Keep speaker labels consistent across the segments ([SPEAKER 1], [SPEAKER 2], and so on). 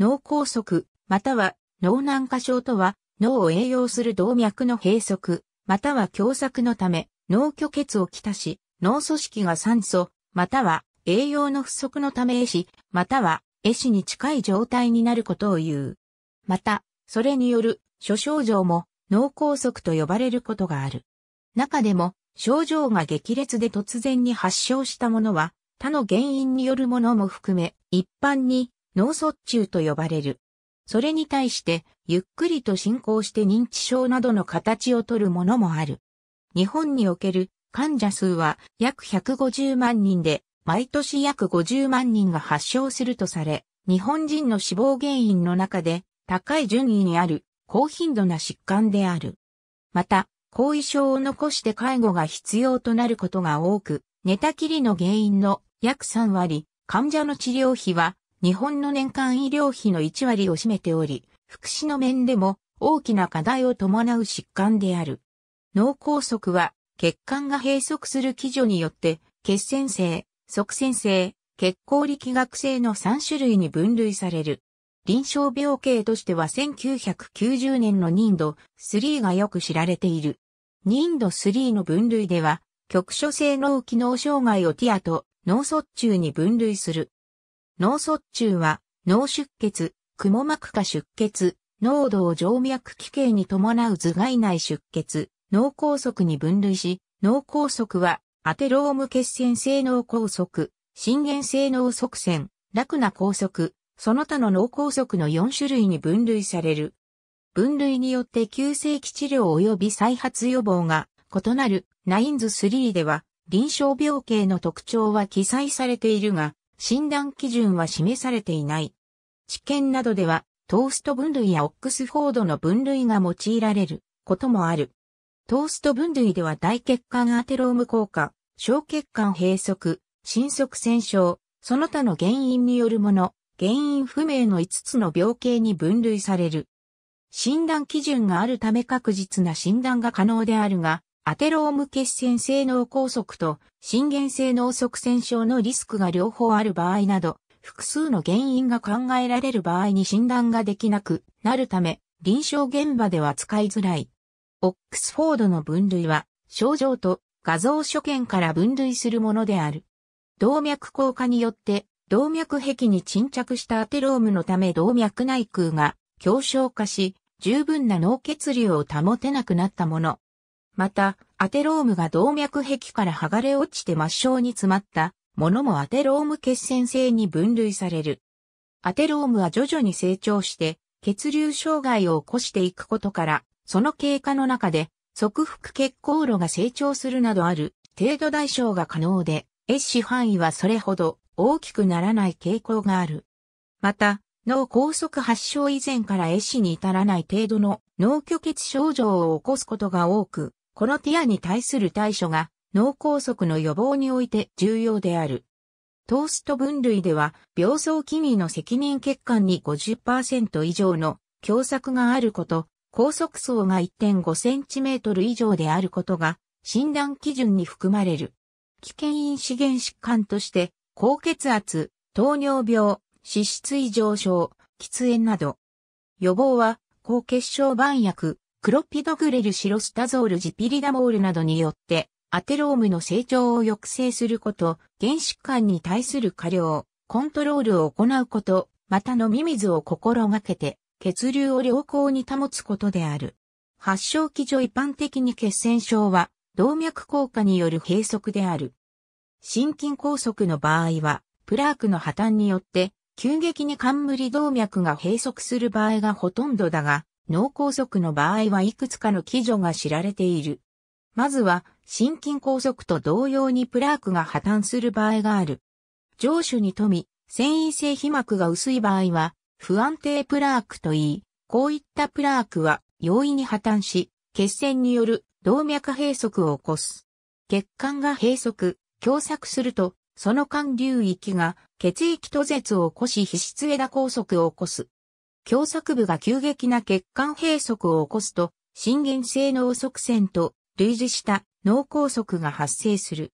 [SPEAKER 1] 脳梗塞、または脳軟化症とは、脳を栄養する動脈の閉塞、または狭窄のため、脳虚血をきたし、脳組織が酸素、または栄養の不足のため壊死、または壊死に近い状態になることを言う。また、それによる諸症状も脳梗塞と呼ばれることがある。中でも、症状が激烈で突然に発症したものは、他の原因によるものも含め、一般に脳卒中と呼ばれる。それに対して、ゆっくりと進行して認知症などの形をとるものもある。日本における患者数は約150万人で、毎年約50万人が発症するとされ、日本人の死亡原因の中で高い順位にある高頻度な疾患である。また、後遺症を残して介護が必要となることが多く、寝たきりの原因の約3割、患者の治療費は日本の年間医療費の1割を占めており、福祉の面でも大きな課題を伴う疾患である。脳梗塞は血管が閉塞する基準によって血栓性、側栓性、血行力学性の3種類に分類される。臨床病形としては1990年のン度3がよく知られている。ン度3の分類では、局所性脳機能障害をティアと脳卒中に分類する。脳卒中は、脳出血、蜘膜下出血、脳動静脈奇形に伴う頭蓋内出血、脳梗塞に分類し、脳梗塞は、アテローム血栓性脳梗塞、心源性脳側栓、楽な梗塞、その他の脳梗塞の4種類に分類される。分類によって急性期治療及び再発予防が異なるナインズ3では臨床病形の特徴は記載されているが、診断基準は示されていない。知見などでは、トースト分類やオックスフォードの分類が用いられることもある。トースト分類では大血管アテローム効果、小血管閉塞、心塞栓症、その他の原因によるもの、原因不明の5つの病形に分類される。診断基準があるため確実な診断が可能であるが、アテローム血栓性脳梗塞と心原性脳塞栓症のリスクが両方ある場合など、複数の原因が考えられる場合に診断ができなくなるため、臨床現場では使いづらい。オックスフォードの分類は、症状と画像所見から分類するものである。動脈硬化によって、動脈壁に沈着したアテロームのため動脈内腔が狭小化し、十分な脳血流を保てなくなったもの、また、アテロームが動脈壁から剥がれ落ちて抹消に詰まったものもアテローム血栓性に分類される。アテロームは徐々に成長して血流障害を起こしていくことから、その経過の中で、側腹血行路が成長するなどある程度代償が可能で、越シ範囲はそれほど大きくならない傾向がある。また、脳梗塞発症以前からッシに至らない程度の脳虚血症状を起こすことが多く、このティアに対する対処が脳梗塞の予防において重要である。トースト分類では、病巣機微の責任血管に50%以上の狭窄があること、高速層が 1.5cm 以上であることが診断基準に含まれる。危険因子源疾患として、高血圧、糖尿病、脂質異常症、喫煙など。予防は、高血小板薬、クロピドグレルシロスタゾールジピリダモールなどによって、アテロームの成長を抑制すること、原疾患に対する過量、コントロールを行うこと、また飲み水を心がけて、血流を良好に保つことである。発症基準一般的に血栓症は、動脈硬化による閉塞である。心筋梗塞の場合は、プラークの破綻によって、急激に冠動脈が閉塞する場合がほとんどだが、脳梗塞の場合はいくつかの基準が知られている。まずは、心筋梗塞と同様にプラークが破綻する場合がある。上手に富み、繊維性皮膜が薄い場合は、不安定プラークといい、こういったプラークは容易に破綻し、血栓による動脈閉塞を起こす。血管が閉塞、狭窄すると、その管流域が血液途絶を起こし皮質枝梗塞を起こす。狭窄部が急激な血管閉塞を起こすと、心源性脳側線と類似した脳梗塞が発生する。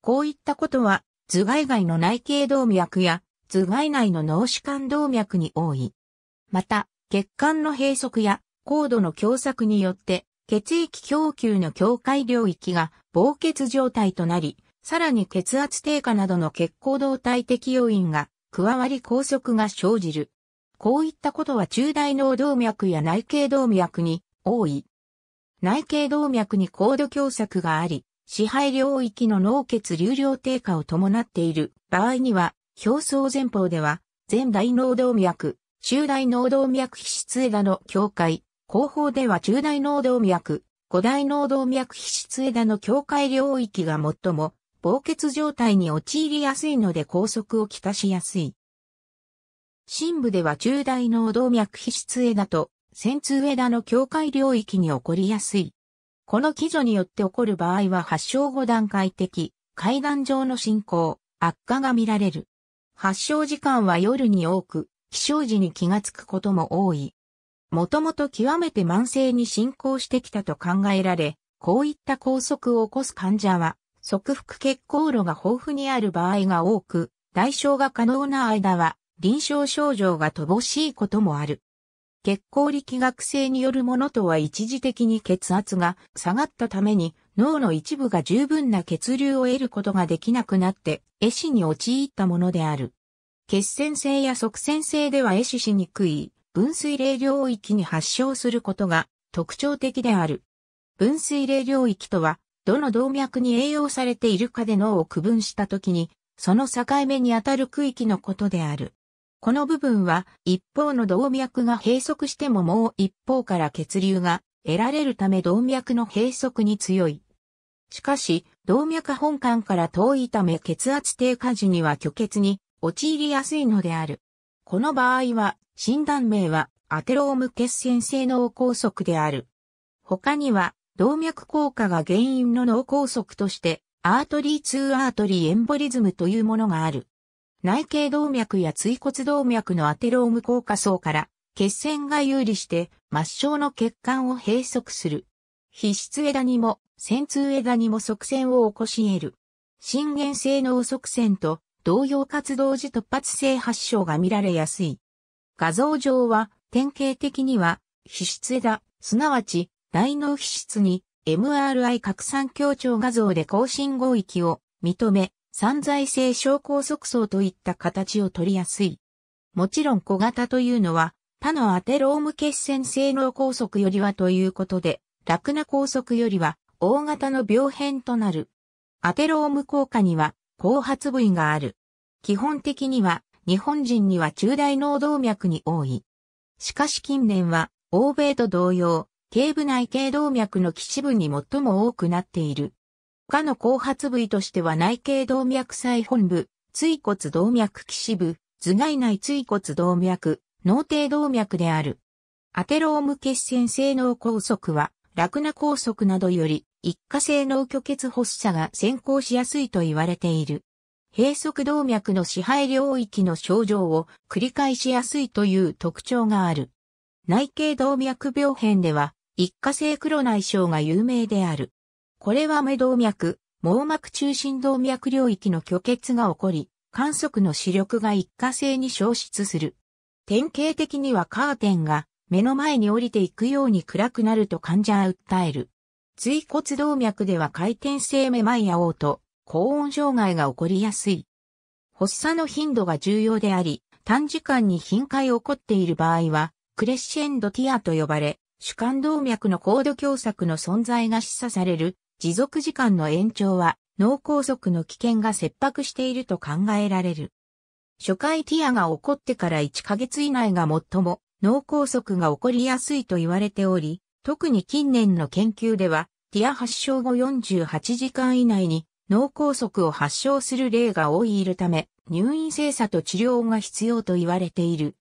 [SPEAKER 1] こういったことは、頭蓋外の内頸動脈や頭蓋内の脳主管動脈に多い。また、血管の閉塞や高度の狭窄によって、血液供給の境界領域が膨血状態となり、さらに血圧低下などの血行動体的要因が加わり拘束が生じる。こういったことは中大脳動脈や内頸動脈に多い。内頸動脈に高度狭窄があり、支配領域の脳血流量低下を伴っている場合には、表層前方では、前大脳動脈、中大脳動脈皮質枝の境界、後方では中大脳動脈、五大脳動脈皮質枝の境界領域が最も、凍血状態に陥りやすいので拘束をきたしやすい。深部では中大脳動脈皮質枝と仙通枝の境界領域に起こりやすい。この基礎によって起こる場合は発症後段階的、階段上の進行、悪化が見られる。発症時間は夜に多く、起床時に気がつくことも多い。もともと極めて慢性に進行してきたと考えられ、こういった拘束を起こす患者は、即腹血行路が豊富にある場合が多く、代償が可能な間は、臨床症状が乏しいこともある。血行力学性によるものとは一時的に血圧が下がったために脳の一部が十分な血流を得ることができなくなって壊死に陥ったものである。血栓性や側栓性では壊死しにくい分水霊領域に発症することが特徴的である。分水霊領域とは、どの動脈に栄養されているかで脳を区分したときに、その境目にあたる区域のことである。この部分は一方の動脈が閉塞してももう一方から血流が得られるため動脈の閉塞に強い。しかし、動脈本管から遠いため血圧低下時には虚血に陥りやすいのである。この場合は、診断名はアテローム血栓性脳梗塞である。他には、動脈硬化が原因の脳梗塞として、アートリー2アートリーエンボリズムというものがある。内頸動脈や椎骨動脈のアテローム効果層から血栓が有利して末梢の血管を閉塞する。皮質枝にも、線通枝にも側線を起こし得る。心源性脳側線と同様活動時突発性発症が見られやすい。画像上は典型的には皮質枝、すなわち大脳皮質に MRI 拡散強調画像で更新合域を認め、散在性小候速層といった形を取りやすい。もちろん小型というのは、他のアテローム血栓性脳高速よりはということで、楽な拘束よりは大型の病変となる。アテローム効果には後発部位がある。基本的には日本人には中大脳動脈に多い。しかし近年は欧米と同様、頸部内頸動脈の基地部に最も多くなっている。他の後発部位としては内頸動脈細本部、椎骨動脈騎士部、頭蓋内椎骨動脈、脳底動脈である。アテローム血栓性脳梗塞は、楽な梗塞などより、一過性脳虚血発作が先行しやすいと言われている。閉塞動脈の支配領域の症状を繰り返しやすいという特徴がある。内頸動脈病変では、一過性黒内障が有名である。これは目動脈、網膜中心動脈領域の虚血が起こり、観測の視力が一過性に消失する。典型的にはカーテンが目の前に降りていくように暗くなると患者は訴える。椎骨動脈では回転性めまいや嘔と高温障害が起こりやすい。発作の頻度が重要であり、短時間に頻回起こっている場合は、クレッシェンドティアと呼ばれ、主観動脈の高度狭窄の存在が示唆される持続時間の延長は脳梗塞の危険が切迫していると考えられる。初回ティアが起こってから1ヶ月以内が最も脳梗塞が起こりやすいと言われており、特に近年の研究では、ティア発症後48時間以内に脳梗塞を発症する例が多いいるため、入院精査と治療が必要と言われている。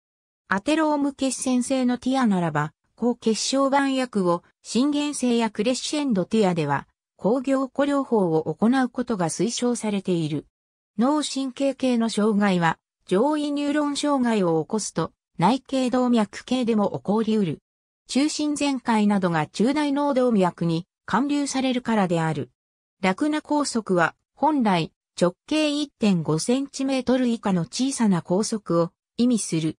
[SPEAKER 1] アテローム血栓性のティアならば、高血小板薬を、心原性やクレッシェンドティアでは、抗凝固療法を行うことが推奨されている。脳神経系の障害は、上位ニューロン障害を起こすと、内頸動脈系でも起こりうる。中心前回などが中大脳動脈に貫流されるからである。楽な拘束は、本来、直径 1.5cm 以下の小さな拘束を意味する。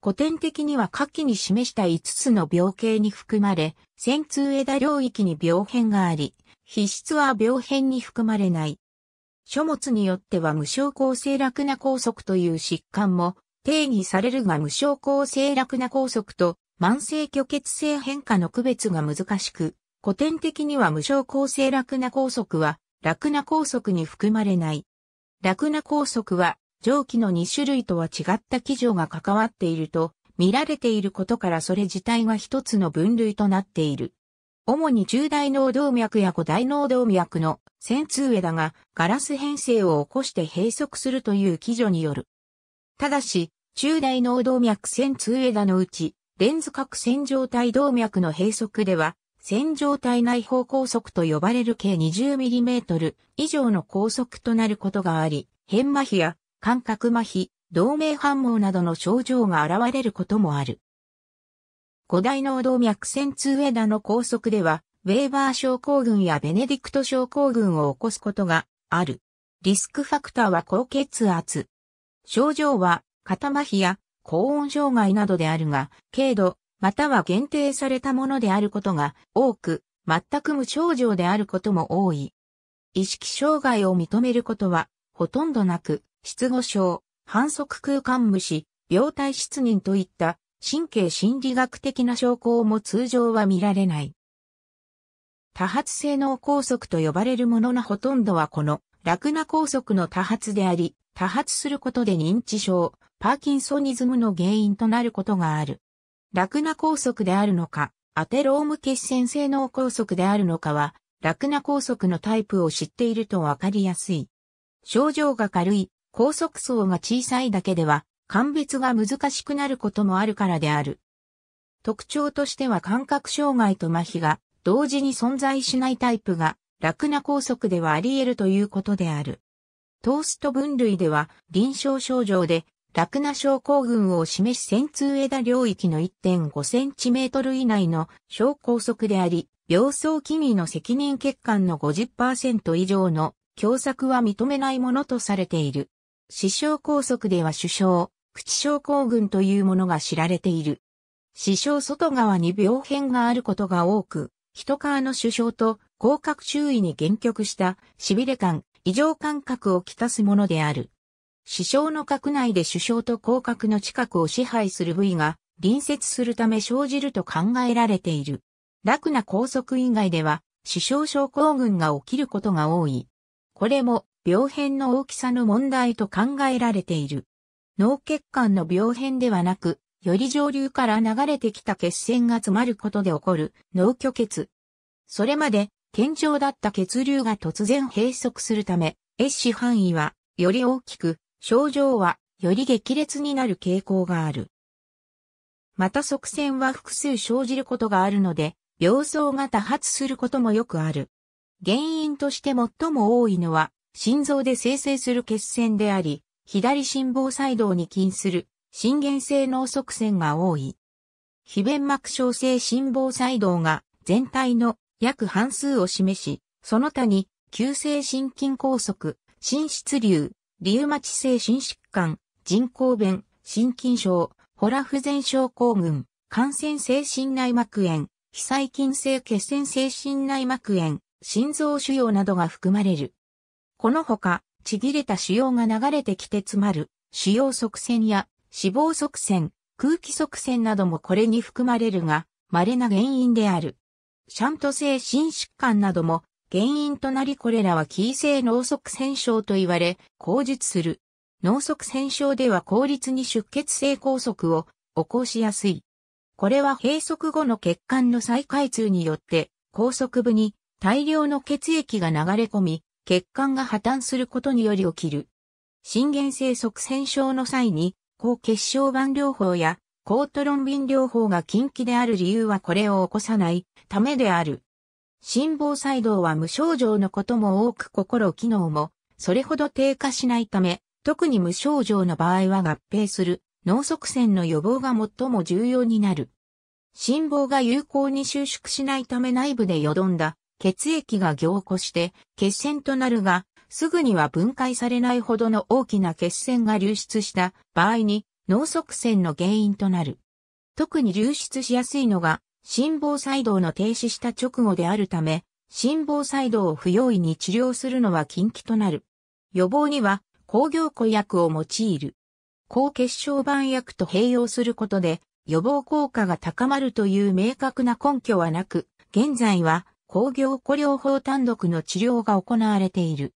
[SPEAKER 1] 古典的には下記に示した5つの病形に含まれ、線通枝領域に病変があり、皮質は病変に含まれない。書物によっては無症候性楽な拘束という疾患も定義されるが無症候性楽な拘束と慢性虚血性変化の区別が難しく、古典的には無症候性楽な拘束は楽な拘束に含まれない。楽な拘束は上記の2種類とは違った基準が関わっていると見られていることからそれ自体が一つの分類となっている。主に中大脳動脈や古大脳動脈の線通枝がガラス変性を起こして閉塞するという基準による。ただし、中大脳動脈線通枝のうち、レンズ核線状体動脈の閉塞では、線状体内方拘束と呼ばれる計 20mm 以上の拘束となることがあり、変麻痺や感覚麻痺、同盟反応などの症状が現れることもある。五大脳動脈線通枝の拘束では、ウェーバー症候群やベネディクト症候群を起こすことがある。リスクファクターは高血圧。症状は肩麻痺や高温障害などであるが、軽度、または限定されたものであることが多く、全く無症状であることも多い。意識障害を認めることは、ほとんどなく、失語症、反則空間無視、病態失認といった神経心理学的な症候も通常は見られない。多発性脳梗塞と呼ばれるもののほとんどはこの楽な梗塞の多発であり、多発することで認知症、パーキンソニズムの原因となることがある。楽な梗塞であるのか、アテローム血栓性脳梗塞であるのかは、楽な梗塞のタイプを知っているとわかりやすい。症状が軽い、梗塞層が小さいだけでは、鑑別が難しくなることもあるからである。特徴としては感覚障害と麻痺が同時に存在しないタイプが楽な拘束ではあり得るということである。トースト分類では臨床症状で楽な症候群を示す線通枝領域の 1.5cm 以内の小拘束であり、病巣気味の責任欠陥の50%以上の狭窄は認めないものとされている。死傷拘束では首相、口症候群というものが知られている。視床外側に病変があることが多く、人側の主症と広角周囲に限局した痺れ感、異常感覚をきたすものである。視床の角内で主症と広角の近くを支配する部位が隣接するため生じると考えられている。楽な拘束以外では、視床症候群が起きることが多い。これも病変の大きさの問題と考えられている。脳血管の病変ではなく、より上流から流れてきた血栓が詰まることで起こる脳虚血。それまで、健常だった血流が突然閉塞するため、越死範囲はより大きく、症状はより激烈になる傾向がある。また側線は複数生じることがあるので、病巣が多発することもよくある。原因として最も多いのは、心臓で生成する血栓であり、左心房細動に近する心原性脳側線が多い。非弁膜症性心房細動が全体の約半数を示し、その他に急性心筋梗塞、心室流、リウマチ性心疾患、人工弁、心筋症、ホラ不全症候群、感染性心内膜炎、非細菌性血栓性心内膜炎、心臓腫瘍などが含まれる。このほか、ちぎれた腫瘍が流れてきて詰まる、腫瘍側線や脂肪側線、空気側線などもこれに含まれるが、稀な原因である。シャント性心疾患なども原因となりこれらはキー性脳側線症と言われ、口述する。脳側線症では効率に出血性拘束を起こしやすい。これは閉塞後の血管の再開通によって、高速部に大量の血液が流れ込み、血管が破綻することにより起きる。心原性側線症の際に、抗血小板療法や抗トロンビン療法が禁忌である理由はこれを起こさないためである。心房細動は無症状のことも多く心機能もそれほど低下しないため、特に無症状の場合は合併する脳側線の予防が最も重要になる。心房が有効に収縮しないため内部でよどんだ血液が凝固して血栓となるが、すぐには分解されないほどの大きな血栓が流出した場合に脳塞栓の原因となる。特に流出しやすいのが心房細動の停止した直後であるため、心房細動を不用意に治療するのは禁忌となる。予防には抗凝固薬を用いる。抗血小板薬と併用することで予防効果が高まるという明確な根拠はなく、現在は工業固療法単独の治療が行われている。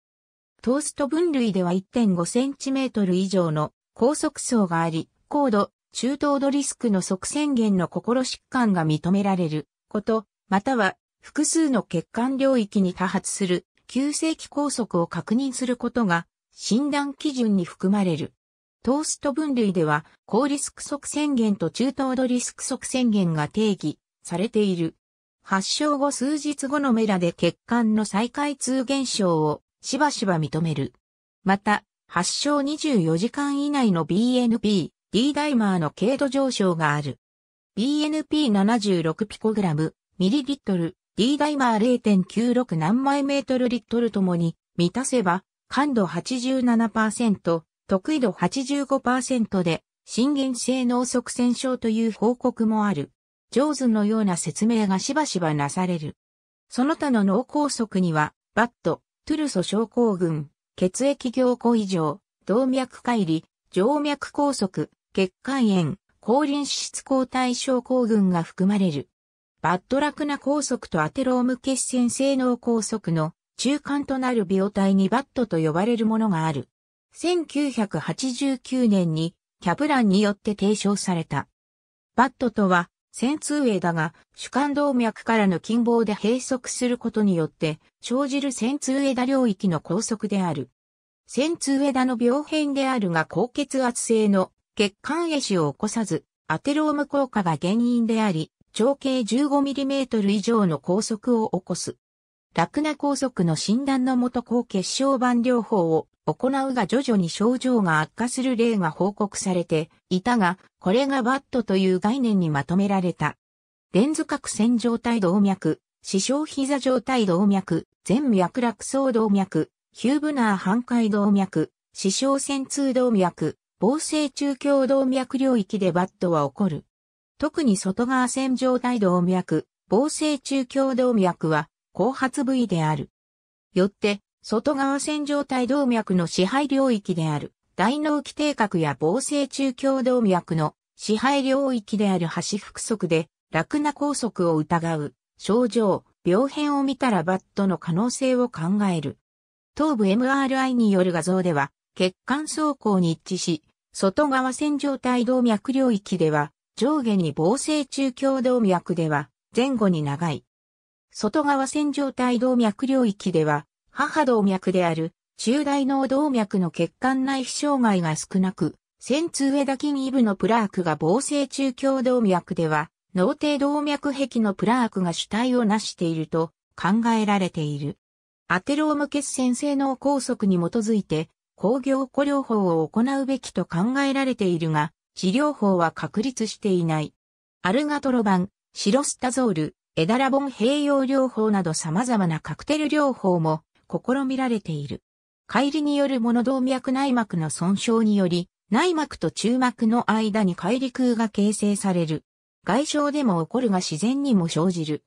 [SPEAKER 1] トースト分類では 1.5cm 以上の高速層があり、高度、中等度リスクの側宣言の心疾患が認められること、または複数の血管領域に多発する急性期高速を確認することが診断基準に含まれる。トースト分類では高リスク側宣言と中等度リスク側宣言が定義されている。発症後数日後のメラで血管の再開通現象をしばしば認める。また、発症24時間以内の BNP、D ダイマーの軽度上昇がある。BNP76 ピコグラム、ミリリットル、D ダイマー0.96何枚メートルリットルともに満たせば、感度87%、得意度85%で、心源性脳側線症という報告もある。上手のような説明がしばしばなされる。その他の脳梗塞には、バット、トゥルソ症候群、血液凝固異常、動脈解離、静脈梗塞、血管炎、高輪脂質抗体症候群が含まれる。バットラクナ梗塞とアテローム血栓性脳梗塞の中間となる病態にバットと呼ばれるものがある。1989年にキャプランによって提唱された。バットとは線通枝だが、主幹動脈からの近傍で閉塞することによって、生じる線通枝領域の拘束である。線通枝の病変であるが高血圧性の血管壊死を起こさず、アテローム効果が原因であり、直径 15mm 以上の拘束を起こす。楽な拘束の診断のもと抗血小板療法を行うが徐々に症状が悪化する例が報告されていたが、これがバットという概念にまとめられた。レンズ角線状態動脈、死傷膝状態動脈、全脈落層動脈、ヒューブナー半壊動脈、死傷線通動脈、防性中強動脈領域でバットは起こる。特に外側線状態動脈、防性中強動脈は後発部位である。よって、外側線状体動脈の支配領域である、大脳基底核や防生中強動脈の支配領域である端腹側で、楽な拘束を疑う、症状、病変を見たらバットの可能性を考える。頭部 MRI による画像では、血管走行に一致し、外側線状体動脈領域では、上下に防生中強動脈では、前後に長い、外側線状体動脈領域では、母動脈である中大脳動脈の血管内皮障害が少なく、線通けにイ部のプラークが防性中強動脈では、脳底動脈壁のプラークが主体を成していると考えられている。アテローム血栓性脳梗塞に基づいて、工業固療法を行うべきと考えられているが、治療法は確立していない。アルガトロバン、シロスタゾール、ダラボン併用療法など様々なカクテル療法も試みられている。乖離によるモノ動脈内膜の損傷により、内膜と中膜の間に乖離空が形成される。外傷でも起こるが自然にも生じる。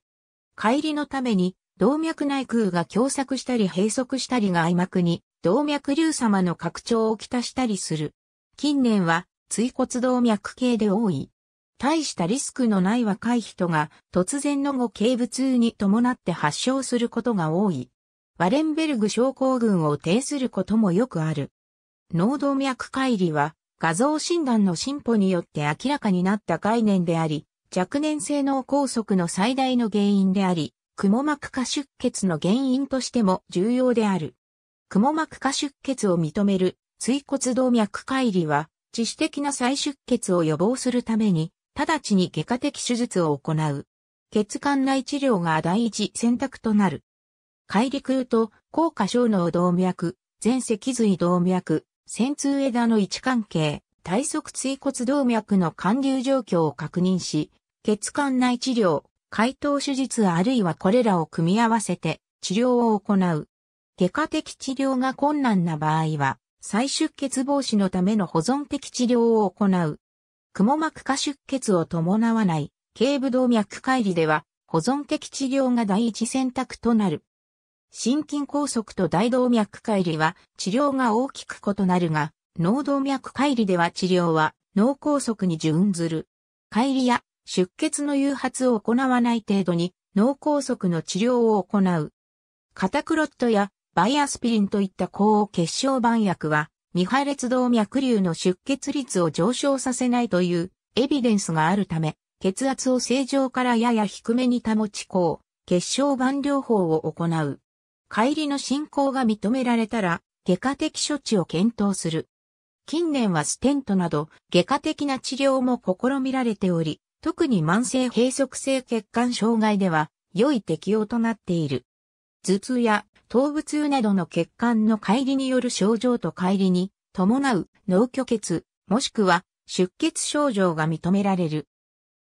[SPEAKER 1] 乖離のために、動脈内空が狭窄したり閉塞したりが外膜に、動脈瘤様の拡張をきたしたりする。近年は、椎骨動脈系で多い。大したリスクのない若い人が突然の後頸部痛に伴って発症することが多い。ワレンベルグ症候群を呈することもよくある。脳動脈解離は画像診断の進歩によって明らかになった概念であり、若年性脳梗塞の最大の原因であり、くも膜下出血の原因としても重要である。くも膜下出血を認める椎骨動脈解離は、致死的な再出血を予防するために、直ちに外科的手術を行う。血管内治療が第一選択となる。解離腔と高架小脳動脈、全脊髄動脈、線痛枝の位置関係、体側椎骨動脈の管流状況を確認し、血管内治療、解凍手術あるいはこれらを組み合わせて治療を行う。外科的治療が困難な場合は、再出血防止のための保存的治療を行う。くも膜下出血を伴わない、頸部動脈解離では、保存的治療が第一選択となる。心筋梗塞と大動脈解離は治療が大きく異なるが、脳動脈解離では治療は脳梗塞に準ずる。解離や出血の誘発を行わない程度に脳梗塞の治療を行う。カタクロットやバイアスピリンといった抗血小板薬は未破裂動脈瘤の出血率を上昇させないというエビデンスがあるため、血圧を正常からやや低めに保ちこう、血小板療法を行う。帰りの進行が認められたら、外科的処置を検討する。近年はステントなど、外科的な治療も試みられており、特に慢性閉塞性血管障害では、良い適用となっている。頭痛や頭部痛などの血管の乖離による症状と乖離に伴う脳虚血、もしくは出血症状が認められる。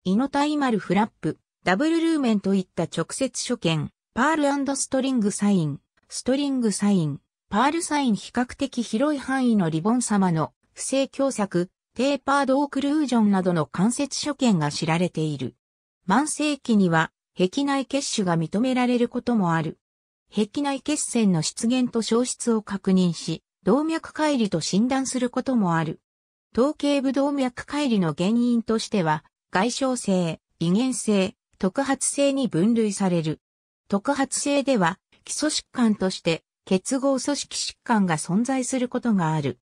[SPEAKER 1] イノタイマルフラップ、ダブルルーメンといった直接所見、パールストリングサイン、ストリングサイン、パールサイン比較的広い範囲のリボン様の不正狭窄、テーパードオークルージョンなどの関節所見が知られている。慢性期には、壁内血腫が認められることもある。壁内血栓の出現と消失を確認し、動脈解離と診断することもある。頭頸部動脈解離の原因としては、外傷性、異元性、特発性に分類される。特発性では、基礎疾患として結合組織疾患が存在することがある。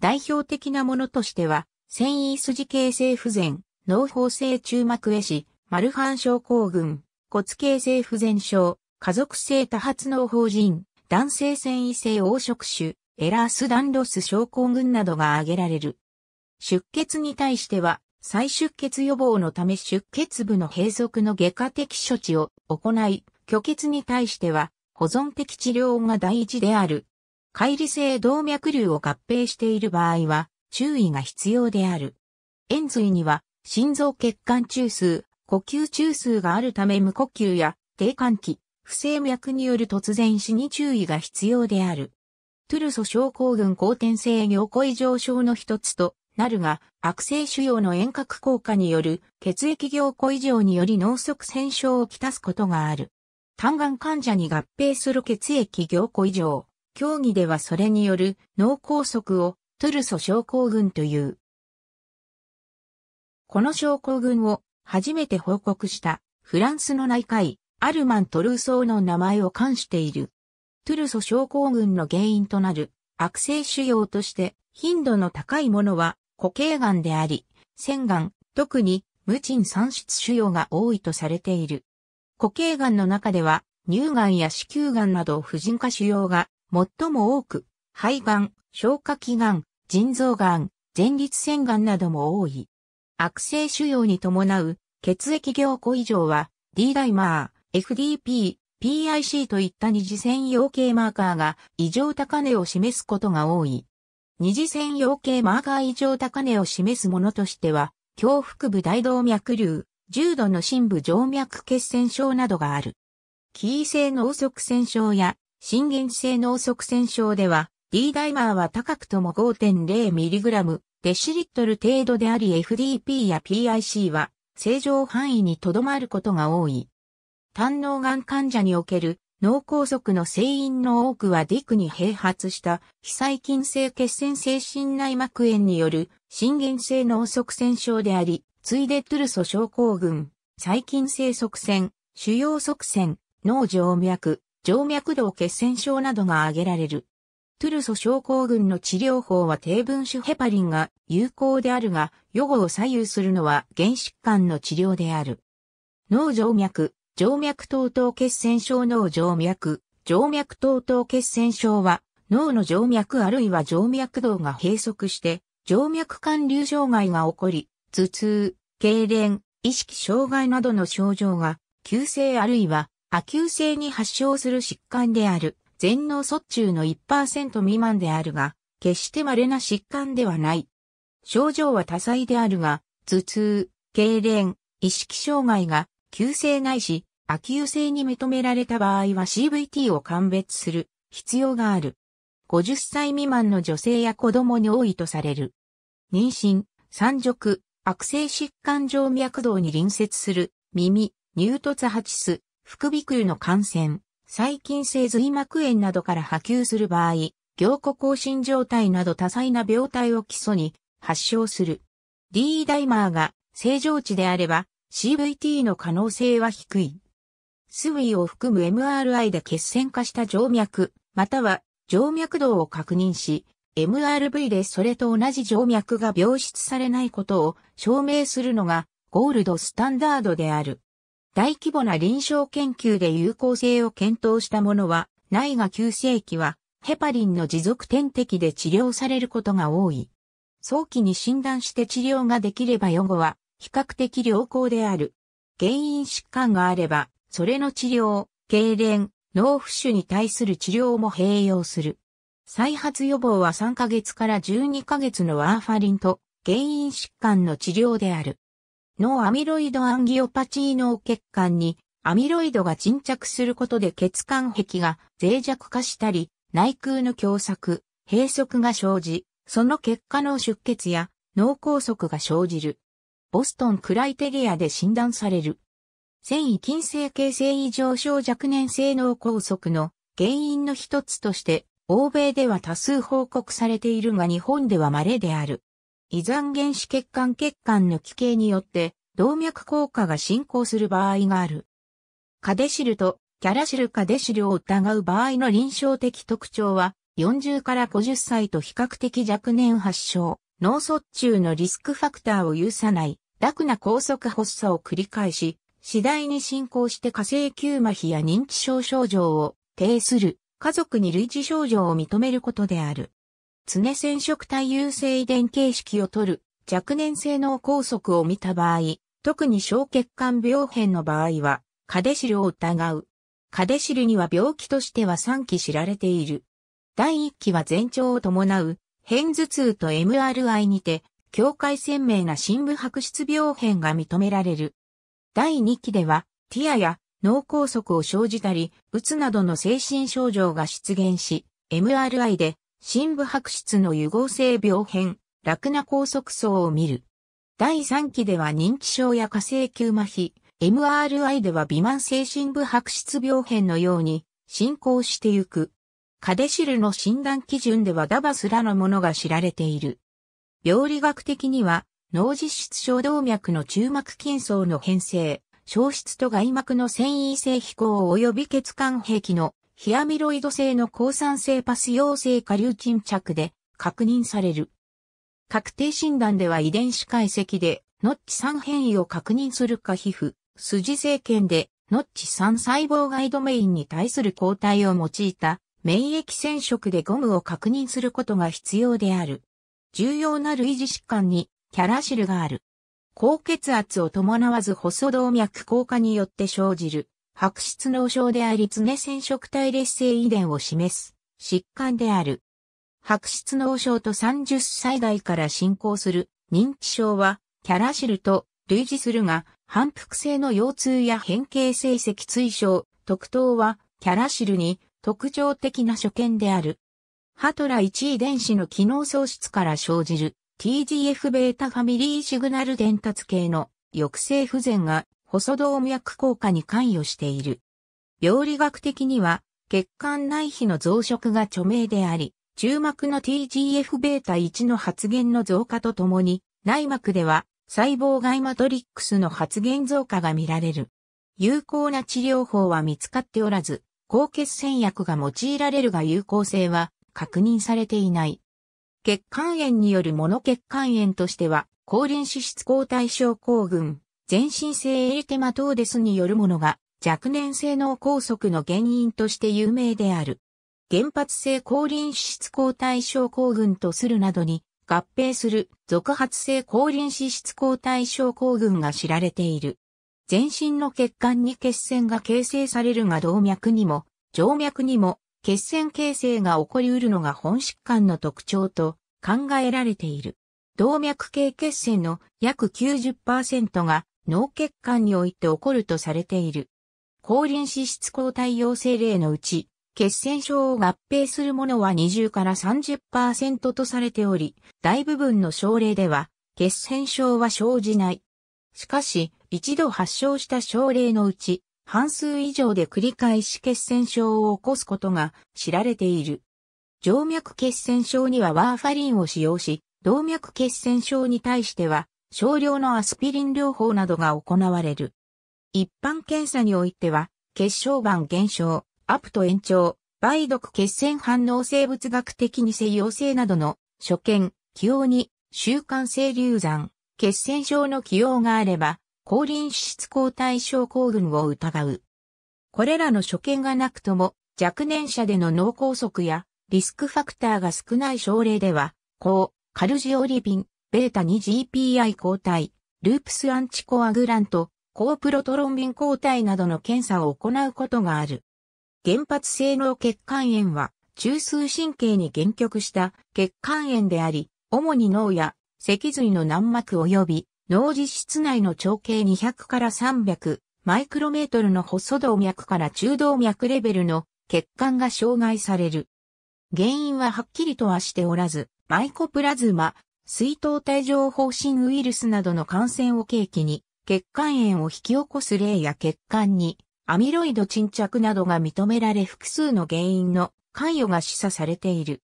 [SPEAKER 1] 代表的なものとしては、繊維筋形成不全、脳胞性中膜へしマルハン症候群、骨形成不全症、家族性多発脳法人、男性繊維性黄色種、エラースダンロス症候群などが挙げられる。出血に対しては、再出血予防のため出血部の閉塞の外科的処置を行い、拒血に対しては保存的治療が大事である。乖離性動脈瘤を合併している場合は注意が必要である。炎髄には心臓血管中枢、呼吸中枢があるため無呼吸や低換気、不整脈による突然死に注意が必要である。トゥルソ症候群後天性凝固異常症の一つとなるが、悪性腫瘍の遠隔効果による血液凝固異常により脳卒栓症をきたすことがある。単眼患者に合併する血液凝固異常。競技ではそれによる脳梗塞をトゥルソ症候群という。この症候群を初めて報告したフランスの内科医アルマン・トルーソーの名前を冠している。トゥルソ症候群の原因となる悪性腫瘍として頻度の高いものは固形癌であり、腺癌、特に無賃産出腫瘍が多いとされている。固形癌の中では乳癌や子宮癌など婦人科腫瘍が最も多く、肺癌、消化器癌、腎臓癌、前立腺癌なども多い。悪性腫瘍に伴う血液凝固異常は D ダイマー、FDP、PIC といった二次専用系マーカーが異常高値を示すことが多い。二次専用系マーカー異常高値を示すものとしては、胸腹部大動脈瘤、重度の深部静脈血栓症などがある。キー性脳塞栓症や心原性脳塞栓症では、D ダイマーは高くとも 5.0mg、デシリットル程度であり FDP や PIC は正常範囲にとどまることが多い。胆脳癌患者における脳梗塞の成因の多くはディクに併発した非細菌性血栓性心内膜炎による心原性脳側栓症であり、ついでトゥルソ症候群、細菌性側栓、腫瘍側栓、脳静脈、静脈動血栓症などが挙げられる。トゥルソ症候群の治療法は低分子ヘパリンが有効であるが、予後を左右するのは原疾患の治療である。脳静脈、静脈等々血栓症脳静脈。静脈等々血栓症は、脳の静脈あるいは静脈動が閉塞して、静脈管流障害が起こり、頭痛、痙攣、意識障害などの症状が、急性あるいは、亜急性に発症する疾患である、全脳卒中の1%未満であるが、決して稀な疾患ではない。症状は多彩であるが、頭痛、痙攣、意識障害が、急性ないし、悪湯性に認められた場合は CVT を鑑別する必要がある。50歳未満の女性や子供に多いとされる。妊娠、産褥、悪性疾患上脈動に隣接する、耳、乳突ハチ副鼻腔の感染、細菌性髄膜炎などから波及する場合、凝固更新状態など多彩な病態を基礎に発症する。D ダイマーが正常値であれば CVT の可能性は低い。水位を含む MRI で血栓化した静脈、または静脈動を確認し、MRV でそれと同じ静脈が病出されないことを証明するのがゴールドスタンダードである。大規模な臨床研究で有効性を検討したものは、ないが急性期はヘパリンの持続点滴で治療されることが多い。早期に診断して治療ができれば予後は比較的良好である。原因疾患があればそれの治療、痙攣、脳浮腫に対する治療も併用する。再発予防は3ヶ月から12ヶ月のワーファリンと原因疾患の治療である。脳アミロイドアンギオパチー脳血管にアミロイドが沈着することで血管壁が脆弱化したり、内空の狭窄、閉塞が生じ、その結果の出血や脳梗塞が生じる。ボストンクライテリアで診断される。繊維筋性形成異常症若年性脳梗塞の原因の一つとして、欧米では多数報告されているが日本では稀である。遺残原子血管血管の奇形によって、動脈硬化が進行する場合がある。カデシルとキャラシルカデシルを疑う場合の臨床的特徴は、40から50歳と比較的若年発症、脳卒中のリスクファクターを有さない、楽な高速発作を繰り返し、次第に進行して火星球麻痺や認知症症状を呈する家族に類似症状を認めることである。常染色体優性遺伝形式を取る若年性脳梗塞を見た場合、特に小血管病変の場合は、カデシルを疑う。カデシルには病気としては3期知られている。第1期は前兆を伴う、変頭痛と MRI にて、境界鮮明な深部白質病変が認められる。第2期では、ティアや脳梗塞を生じたり、うつなどの精神症状が出現し、MRI で、深部白質の融合性病変、楽な高速層を見る。第3期では認知症や火星球麻痺、MRI では微慢性深部白質病変のように進行してゆく。カデシルの診断基準ではダバスらのものが知られている。病理学的には脳実質小動脈の中膜筋層の変性、消失と外膜の繊維性飛行及び血管壁のヒアミロイド性の抗酸性パス陽性下流沈着で確認される。確定診断では遺伝子解析でノッチ3変異を確認するか皮膚、筋性検でノッチ3細胞外ドメインに対する抗体を用いた免疫染色でゴムを確認することが必要である。重要な類似疾患にキャラシルがある。高血圧を伴わず細動脈硬化によって生じる白質脳症であり常染色体劣性遺伝を示す疾患である。白質脳症と30歳代から進行する認知症はキャラシルと類似するが反復性の腰痛や変形性脊椎症、特等はキャラシルに特徴的な所見である。ハトラ1遺伝子の機能喪失から生じる TGF-β ファミリーシグナル伝達系の抑制不全が細動脈硬化に関与している。病理学的には血管内皮の増殖が著名であり、中膜の TGF-β1 の発現の増加とともに、内膜では細胞外マトリックスの発現増加が見られる。有効な治療法は見つかっておらず、高血栓薬が用いられるが有効性は確認されていない。血管炎によるモノ血管炎としては、高臨脂質抗体症候群、全身性エリテマトーデスによるものが若年性脳梗塞の原因として有名である。原発性高臨脂質抗体症候群とするなどに合併する続発性高臨脂質抗体症候群が知られている。全身の血管に血栓が形成されるが動脈にも、静脈にも血栓形成が起こりうるのが本疾患の特徴と考えられている。動脈系血栓の約90%が脳血管において起こるとされている。高輪脂質抗体陽性例のうち、血栓症を合併するものは20から30%とされており、大部分の症例では血栓症は生じない。しかし、一度発症した症例のうち、半数以上で繰り返し血栓症を起こすことが知られている。静脈血栓症にはワーファリンを使用し、動脈血栓症に対しては少量のアスピリン療法などが行われる。一般検査においては、血小板減少、アプト延長、梅毒血栓反応生物学的に性陽性などの所見、起用に、習慣性流産、血栓症の起用があれば、抗臨脂質抗体症候群を疑う。これらの所見がなくとも、若年者での脳梗塞やリスクファクターが少ない症例では、抗、カルジオリビン、ベータ 2GPI 抗体、ループスアンチコアグラント、抗プロトロンビン抗体などの検査を行うことがある。原発性脳血管炎は、中枢神経に限局した血管炎であり、主に脳や脊髄の軟膜及び脳実質内の長径200から300マイクロメートルの細動脈から中動脈レベルの血管が障害される。原因ははっきりとはしておらず、マイコプラズマ、水筒帯状方針ウイルスなどの感染を契機に、血管炎を引き起こす例や血管に、アミロイド沈着などが認められ複数の原因の関与が示唆されている。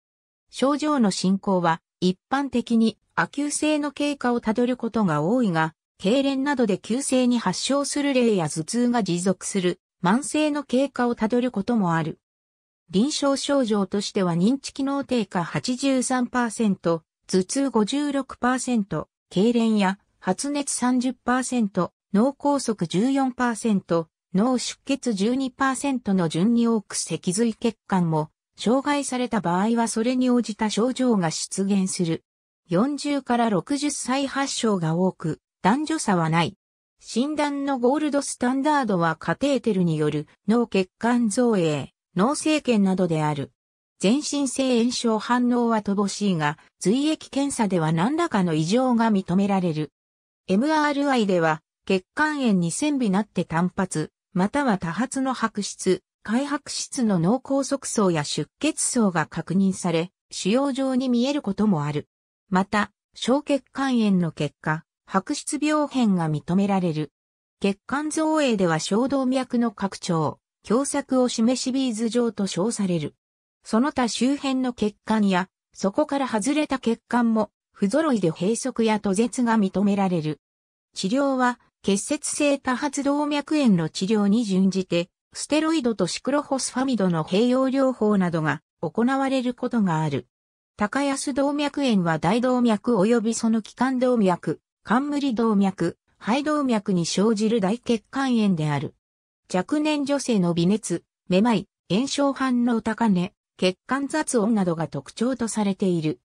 [SPEAKER 1] 症状の進行は、一般的に亜急性の経過をたどることが多いが、痙攣などで急性に発症する例や頭痛が持続する慢性の経過をたどることもある。臨床症状としては認知機能低下83%、頭痛56%、痙攣や発熱30%、脳梗塞14%、脳出血12%の順に多く脊髄血管も、障害された場合はそれに応じた症状が出現する。40から60歳発症が多く、男女差はない。診断のゴールドスタンダードはカテーテルによる脳血管造影、脳性検などである。全身性炎症反応は乏しいが、髄液検査では何らかの異常が認められる。MRI では、血管炎に線尾なって単発、または多発の白質、開白質の脳梗塞層や出血層が確認され、腫瘍状に見えることもある。また、小血管炎の結果、白質病変が認められる。血管造影では小動脈の拡張、狭窄を示しビーズ状と称される。その他周辺の血管や、そこから外れた血管も、不揃いで閉塞や途絶が認められる。治療は、結節性多発動脈炎の治療に準じて、ステロイドとシクロホスファミドの併用療法などが行われることがある。高安動脈炎は大動脈及びその気管動脈、冠動脈、肺動脈に生じる大血管炎である。若年女性の微熱、めまい、炎症反応高値、血管雑音などが特徴とされている。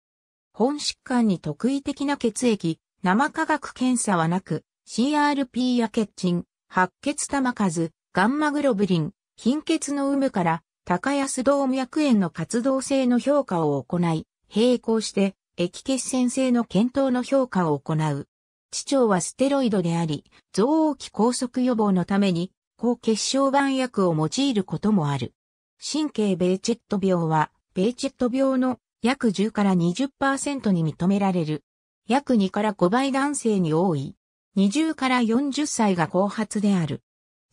[SPEAKER 1] 本疾患に特異的な血液、生化学検査はなく、CRP や血沈、白血玉数、ガンマグロブリン、貧血の有無から、高安動脈炎の活動性の評価を行い、並行して、液血栓性の検討の評価を行う。治腸はステロイドであり、増黄拘束予防のために、抗血小板薬を用いることもある。神経ベーチェット病は、ベーチェット病の約10から20%に認められる。約2から5倍男性に多い。20から40歳が後発である。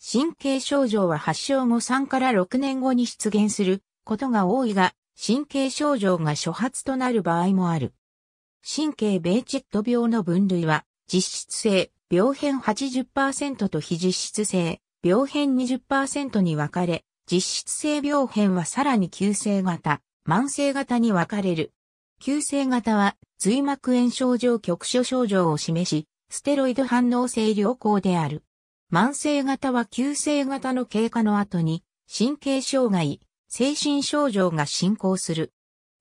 [SPEAKER 1] 神経症状は発症後3から6年後に出現することが多いが、神経症状が初発となる場合もある。神経ベーチェット病の分類は、実質性、病変80%と非実質性、病変20%に分かれ、実質性病変はさらに急性型、慢性型に分かれる。急性型は、髄膜炎症状局所症状を示し、ステロイド反応性良好である。慢性型は急性型の経過の後に、神経障害、精神症状が進行する。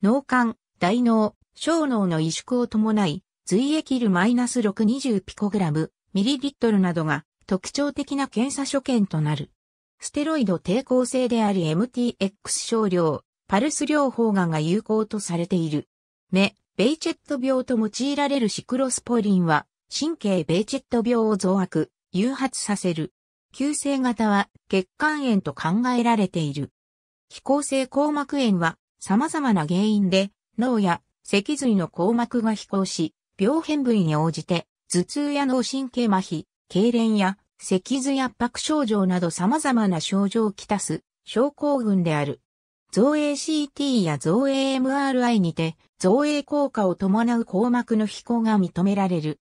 [SPEAKER 1] 脳幹、大脳、小脳の萎縮を伴い、髄液ルマイナス620ピコグラム、ミリリットルなどが特徴的な検査所見となる。ステロイド抵抗性であり MTX 少量、パルス療法がが有効とされている。目、ベイチェット病と用いられるシクロスポリンは、神経ベイチェット病を増悪、誘発させる。急性型は血管炎と考えられている。非行性硬膜炎は様々な原因で脳や脊髄の硬膜が飛行し、病変部位に応じて頭痛や脳神経麻痺、痙攣や脊髄圧迫症状など様々な症状をきたす症候群である。造影 CT や造影 MRI にて造影効果を伴う硬膜の飛行が認められる。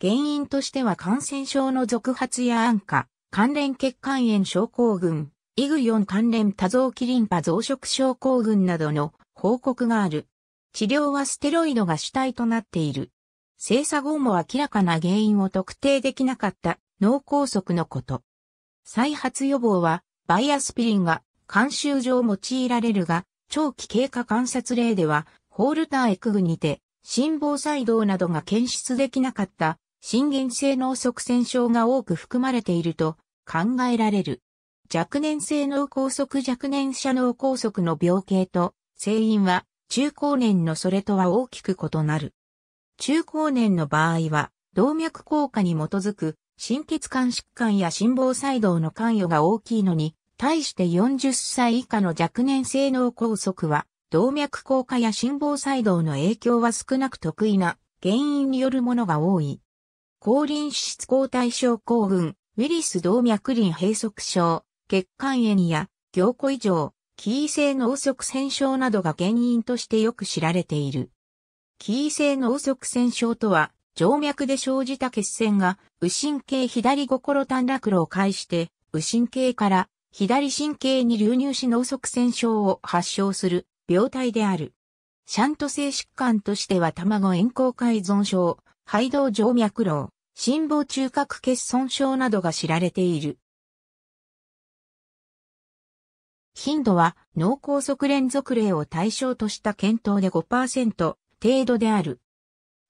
[SPEAKER 1] 原因としては感染症の続発や安価、関連血管炎症候群、イグリオン関連多臓器リンパ増殖症候群などの報告がある。治療はステロイドが主体となっている。精査後も明らかな原因を特定できなかった脳梗塞のこと。再発予防はバイアスピリンが監修上用いられるが、長期経過観察例では、ホールターエクグにて、心房細動などが検出できなかった、心原性脳側線症が多く含まれていると考えられる。若年性脳梗塞若年者脳梗塞の病形と、成因は、中高年のそれとは大きく異なる。中高年の場合は、動脈硬化に基づく、心血管疾患や心房細動の関与が大きいのに、対して40歳以下の若年性脳梗塞は、動脈硬化や心房細動の影響は少なく得意な原因によるものが多い。高輪脂質抗体症候群、ウィリス動脈輪閉塞症、血管炎や凝固異常、キー性脳側栓症などが原因としてよく知られている。キー性脳側栓症とは、静脈で生じた血栓が、右神経左心短絡路を介して、右神経から左神経に流入し脳側栓症を発症する病態である。シャント性疾患としては卵炎行改存症、肺動静脈炉、心房中隔欠損症などが知られている。頻度は脳梗塞連続例を対象とした検討で5%程度である。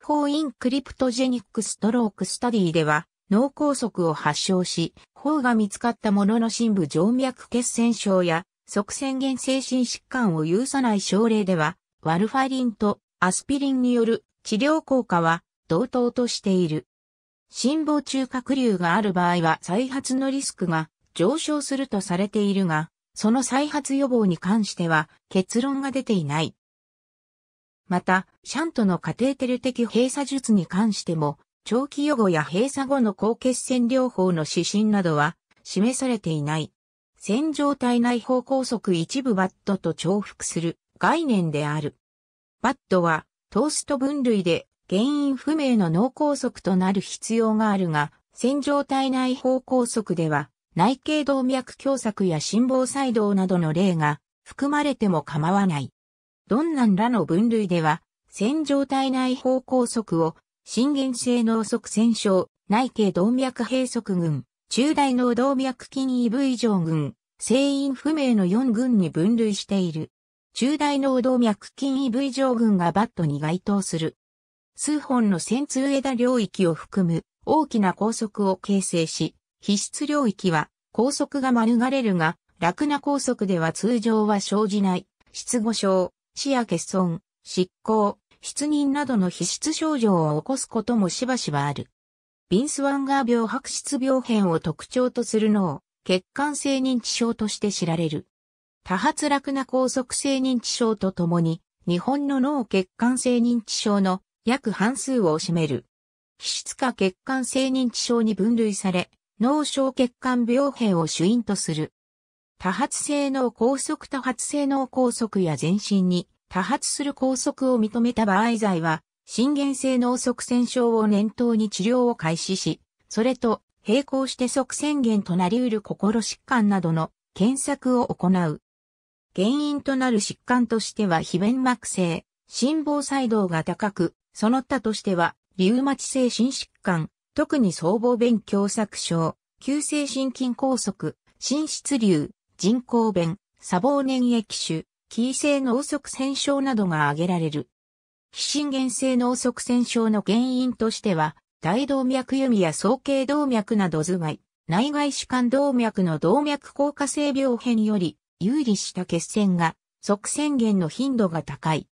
[SPEAKER 1] 法インクリプトジェニックストロークスタディでは脳梗塞を発症し、方が見つかったものの深部静脈血栓症や側線原精神疾患を有さない症例では、ワルファリンとアスピリンによる治療効果は同等としている。心房中隔瘤がある場合は再発のリスクが上昇するとされているが、その再発予防に関しては結論が出ていない。また、シャントのカテーテル的閉鎖術に関しても、長期予後や閉鎖後の高血栓療法の指針などは示されていない。線状体内方拘束一部バットと重複する概念である。バットはトースト分類で原因不明の脳梗塞となる必要があるが、線状体内方拘束では内頸動脈狭窄や心房細動などの例が含まれても構わない。どんなんらの分類では、線状体内方高速を、心源性脳塞栓症、内頸動脈閉塞群、中大脳動脈筋 EV 異常群、成因不明の4群に分類している。中大脳動脈筋 EV 異常群がバットに該当する。数本の線通枝領域を含む大きな高速を形成し、皮質領域は拘束が免れるが、楽な拘束では通常は生じない、失語症、死や欠損、失行、失認などの皮質症状を起こすこともしばしばある。ビンスワンガー病白質病変を特徴とする脳、血管性認知症として知られる。多発楽な拘束性認知症とともに、日本の脳血管性認知症の約半数を占める。皮質化血管性認知症に分類され、脳小血管病変を主因とする。多発性脳梗塞多発性脳梗塞や全身に多発する梗塞を認めた場合剤は、心原性脳塞栓症を念頭に治療を開始し、それと並行して側線源となり得る心疾患などの検索を行う。原因となる疾患としては非弁膜性、心房細動が高く、その他としては、リウマチ性心疾患、特に僧帽弁狭窄症、急性心筋梗塞、心室瘤、人工弁、砂防粘液腫、気性脳塞栓症などが挙げられる。非心原性脳塞栓症の原因としては、大動脈弓や総頸動脈など頭蓋、内外主管動脈の動脈硬化性病変より有利した血栓が、側線源の頻度が高い。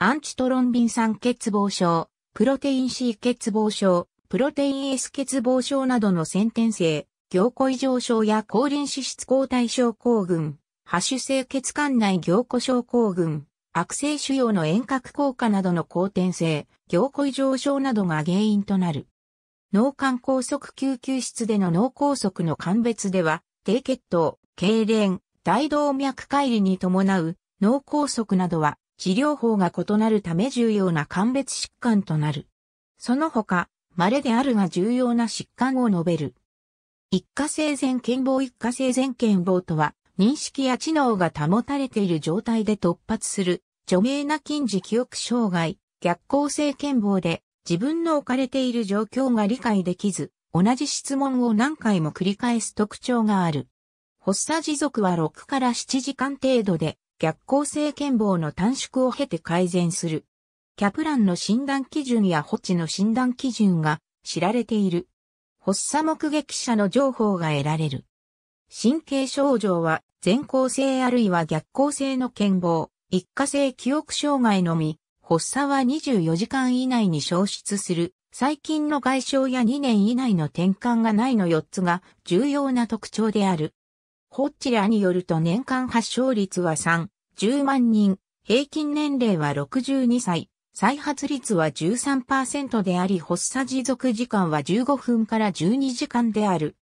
[SPEAKER 1] アンチトロンビン酸欠乏症、プロテイン C 欠乏症、プロテインエス欠乏症などの先天性、凝固異常症や高輪脂質抗体症候群、発種性血管内凝固症候群、悪性腫瘍の遠隔効果などの後天性、凝固異常症などが原因となる。脳幹梗塞救急室での脳梗塞の鑑別では、低血糖、痙攣、大動脈解離に伴う脳梗塞などは治療法が異なるため重要な鑑別疾患となる。その他、稀であるが重要な疾患を述べる。一過性前健忘一過性前健忘とは、認識や知能が保たれている状態で突発する、著名な近似記憶障害、逆行性健忘で、自分の置かれている状況が理解できず、同じ質問を何回も繰り返す特徴がある。発作持続は6から7時間程度で、逆行性健忘の短縮を経て改善する。キャプランの診断基準やホチの診断基準が知られている。発作目撃者の情報が得られる。神経症状は前行性あるいは逆行性の健忘、一過性記憶障害のみ、発作は24時間以内に消失する、最近の外傷や2年以内の転換がないの4つが重要な特徴である。ホッチラによると年間発症率は3、10万人、平均年齢は62歳、再発率は13%であり発作持続時間は15分から12時間である。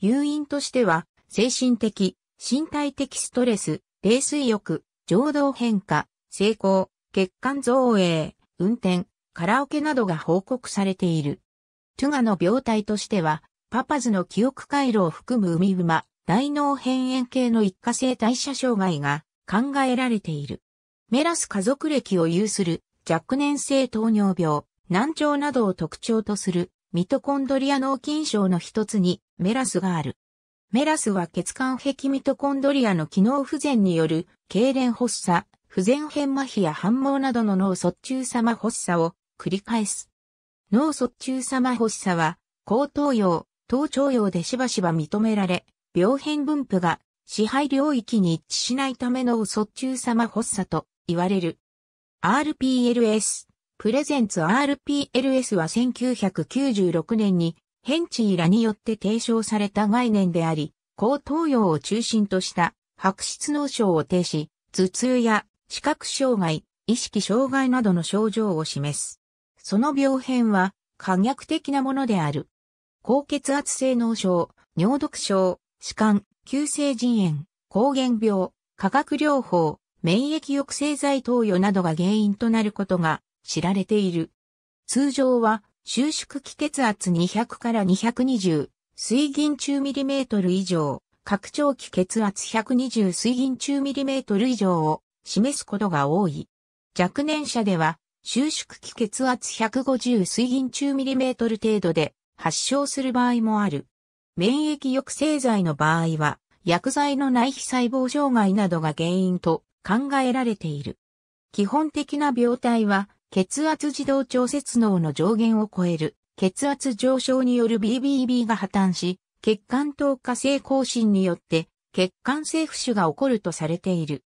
[SPEAKER 1] 誘因としては、精神的、身体的ストレス、冷水浴、情動変化、成功、血管増栄、運転、カラオケなどが報告されている。トゥガの病態としては、パパズの記憶回路を含む海馬、大脳辺縁系の一過性代謝障害が考えられている。メラス家族歴を有する若年性糖尿病、難聴などを特徴とするミトコンドリア脳筋症の一つにメラスがある。メラスは血管壁ミトコンドリアの機能不全による痙攣発作、不全変麻痺や反毛などの脳卒中様発作を繰り返す。脳卒中様発作は、高等用、頭腸葉でしばしば認められ、病変分布が支配領域に一致しないための卒中様発作と言われる。RPLS。プレゼンツ RPLS は1996年にヘンチーラによって提唱された概念であり、高東洋を中心とした白質脳症を呈し、頭痛や視覚障害、意識障害などの症状を示す。その病変は可逆的なものである。高血圧性脳症、尿毒症、歯間、急性腎炎、膠原病、化学療法、免疫抑制剤投与などが原因となることが知られている。通常は収縮気血圧200から220、水銀中ミリメートル以上、拡張気血圧120水銀中ミリメートル以上を示すことが多い。若年者では収縮気血圧150水銀中ミリメートル程度で発症する場合もある。免疫抑制剤の場合は、薬剤の内皮細胞障害などが原因と考えられている。基本的な病態は、血圧自動調節能の上限を超える、血圧上昇による BBB が破綻し、血管透過性更新によって、血管性浮腫が起こるとされている。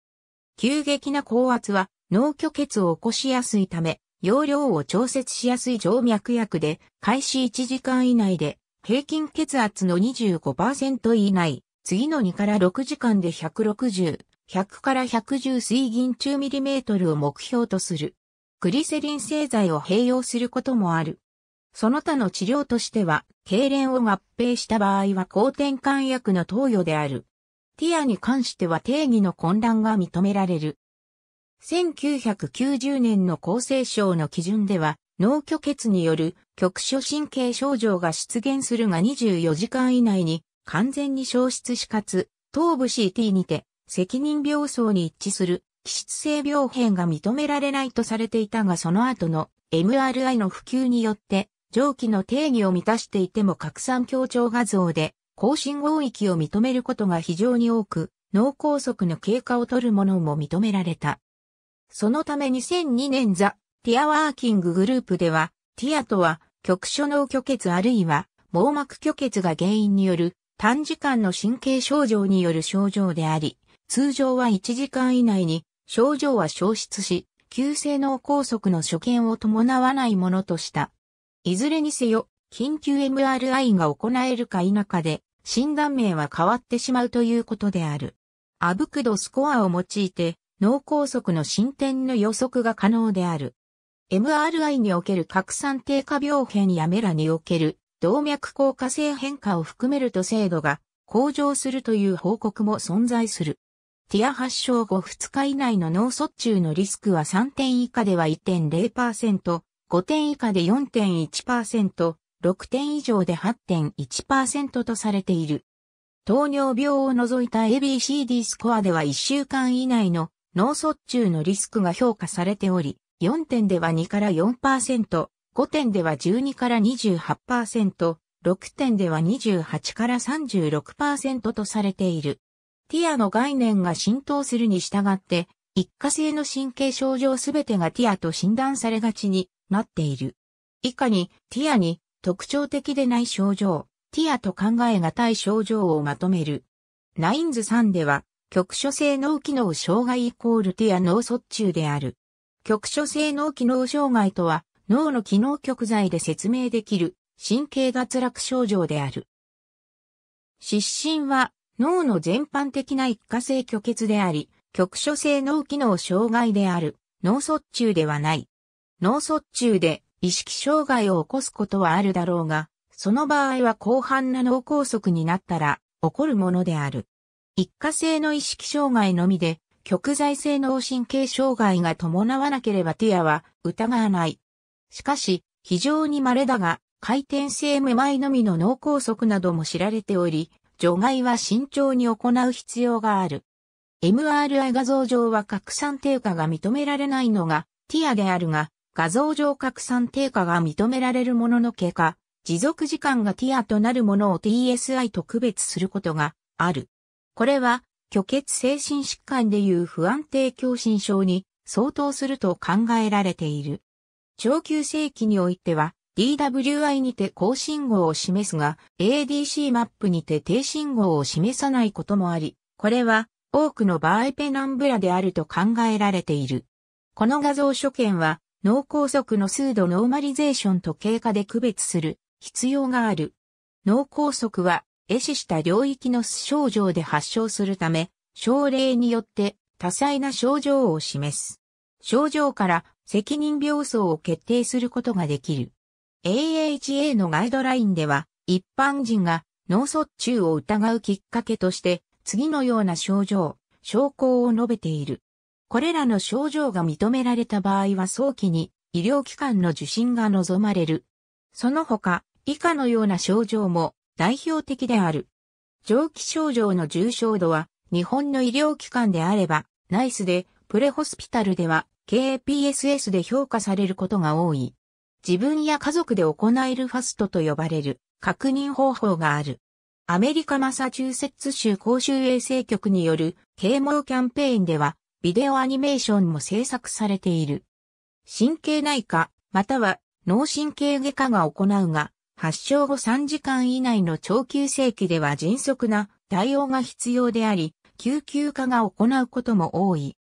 [SPEAKER 1] 急激な高圧は脳虚血を起こしやすいため、容量を調節しやすい静脈薬で、開始1時間以内で、平均血圧の25%以内、次の2から6時間で160、100から110水銀中ミリメートルを目標とする。グリセリン製剤を併用することもある。その他の治療としては、痙攣を合併した場合は抗転換薬の投与である。ティアに関しては定義の混乱が認められる。1990年の厚生省の基準では、脳虚血による局所神経症状が出現するが24時間以内に完全に消失しかつ、頭部 CT にて責任病層に一致する気質性病変が認められないとされていたがその後の MRI の普及によって上記の定義を満たしていても拡散強調画像で更新号域を認めることが非常に多く脳梗塞の経過を取るものも認められた。そのため2002年ザ・ティアワーキンググループではティアとは局所脳虚血あるいは網膜虚血が原因による短時間の神経症状による症状であり、通常は1時間以内に症状は消失し、急性脳梗塞の所見を伴わないものとした。いずれにせよ、緊急 MRI が行えるか否かで、診断名は変わってしまうということである。アブクドスコアを用いて、脳梗塞の進展の予測が可能である。MRI における拡散低下病変やメラにおける動脈硬化性変化を含めると精度が向上するという報告も存在する。ティア発症後2日以内の脳卒中のリスクは3点以下では1.0%、5点以下で4.1%、6点以上で8.1%とされている。糖尿病を除いた ABCD スコアでは1週間以内の脳卒中のリスクが評価されており、4点では2から4%、5点では12から28%、6点では28から36%とされている。ティアの概念が浸透するに従って、一過性の神経症状すべてがティアと診断されがちになっている。以下に、ティアに特徴的でない症状、ティアと考えがたい症状をまとめる。ナインズ3では、局所性脳機能障害イコールティア脳卒中である。局所性脳機能障害とは、脳の機能局在で説明できる神経脱落症状である。失神は脳の全般的な一過性虚血であり、局所性脳機能障害である、脳卒中ではない。脳卒中で意識障害を起こすことはあるだろうが、その場合は広範な脳梗塞になったら起こるものである。一過性の意識障害のみで、極在性脳神経障害が伴わなければティアは疑わない。しかし、非常に稀だが、回転性まいのみの脳梗塞なども知られており、除外は慎重に行う必要がある。MRI 画像上は拡散低下が認められないのが、ティアであるが、画像上拡散低下が認められるものの結果、持続時間がティアとなるものを TSI と区別することがある。これは、虚血精神疾患でいう不安定狭心症に相当すると考えられている。長久性期においては、DWI にて高信号を示すが、ADC マップにて低信号を示さないこともあり、これは多くの場合ペナンブラであると考えられている。この画像所見は、脳梗塞の数度ノーマリゼーションと経過で区別する必要がある。脳梗塞は、壊死した領域の症状で発症するため、症例によって多彩な症状を示す。症状から責任病層を決定することができる。AHA のガイドラインでは、一般人が脳卒中を疑うきっかけとして、次のような症状、症候を述べている。これらの症状が認められた場合は早期に医療機関の受診が望まれる。その他、以下のような症状も代表的である。上記症状の重症度は、日本の医療機関であれば、ナイスで、プレホスピタルでは、KPSS で評価されることが多い。自分や家族で行えるファストと呼ばれる確認方法がある。アメリカマサチューセッツ州公衆衛生局による啓蒙キャンペーンではビデオアニメーションも制作されている。神経内科または脳神経外科が行うが発症後3時間以内の長急性期では迅速な対応が必要であり、救急科が行うことも多い。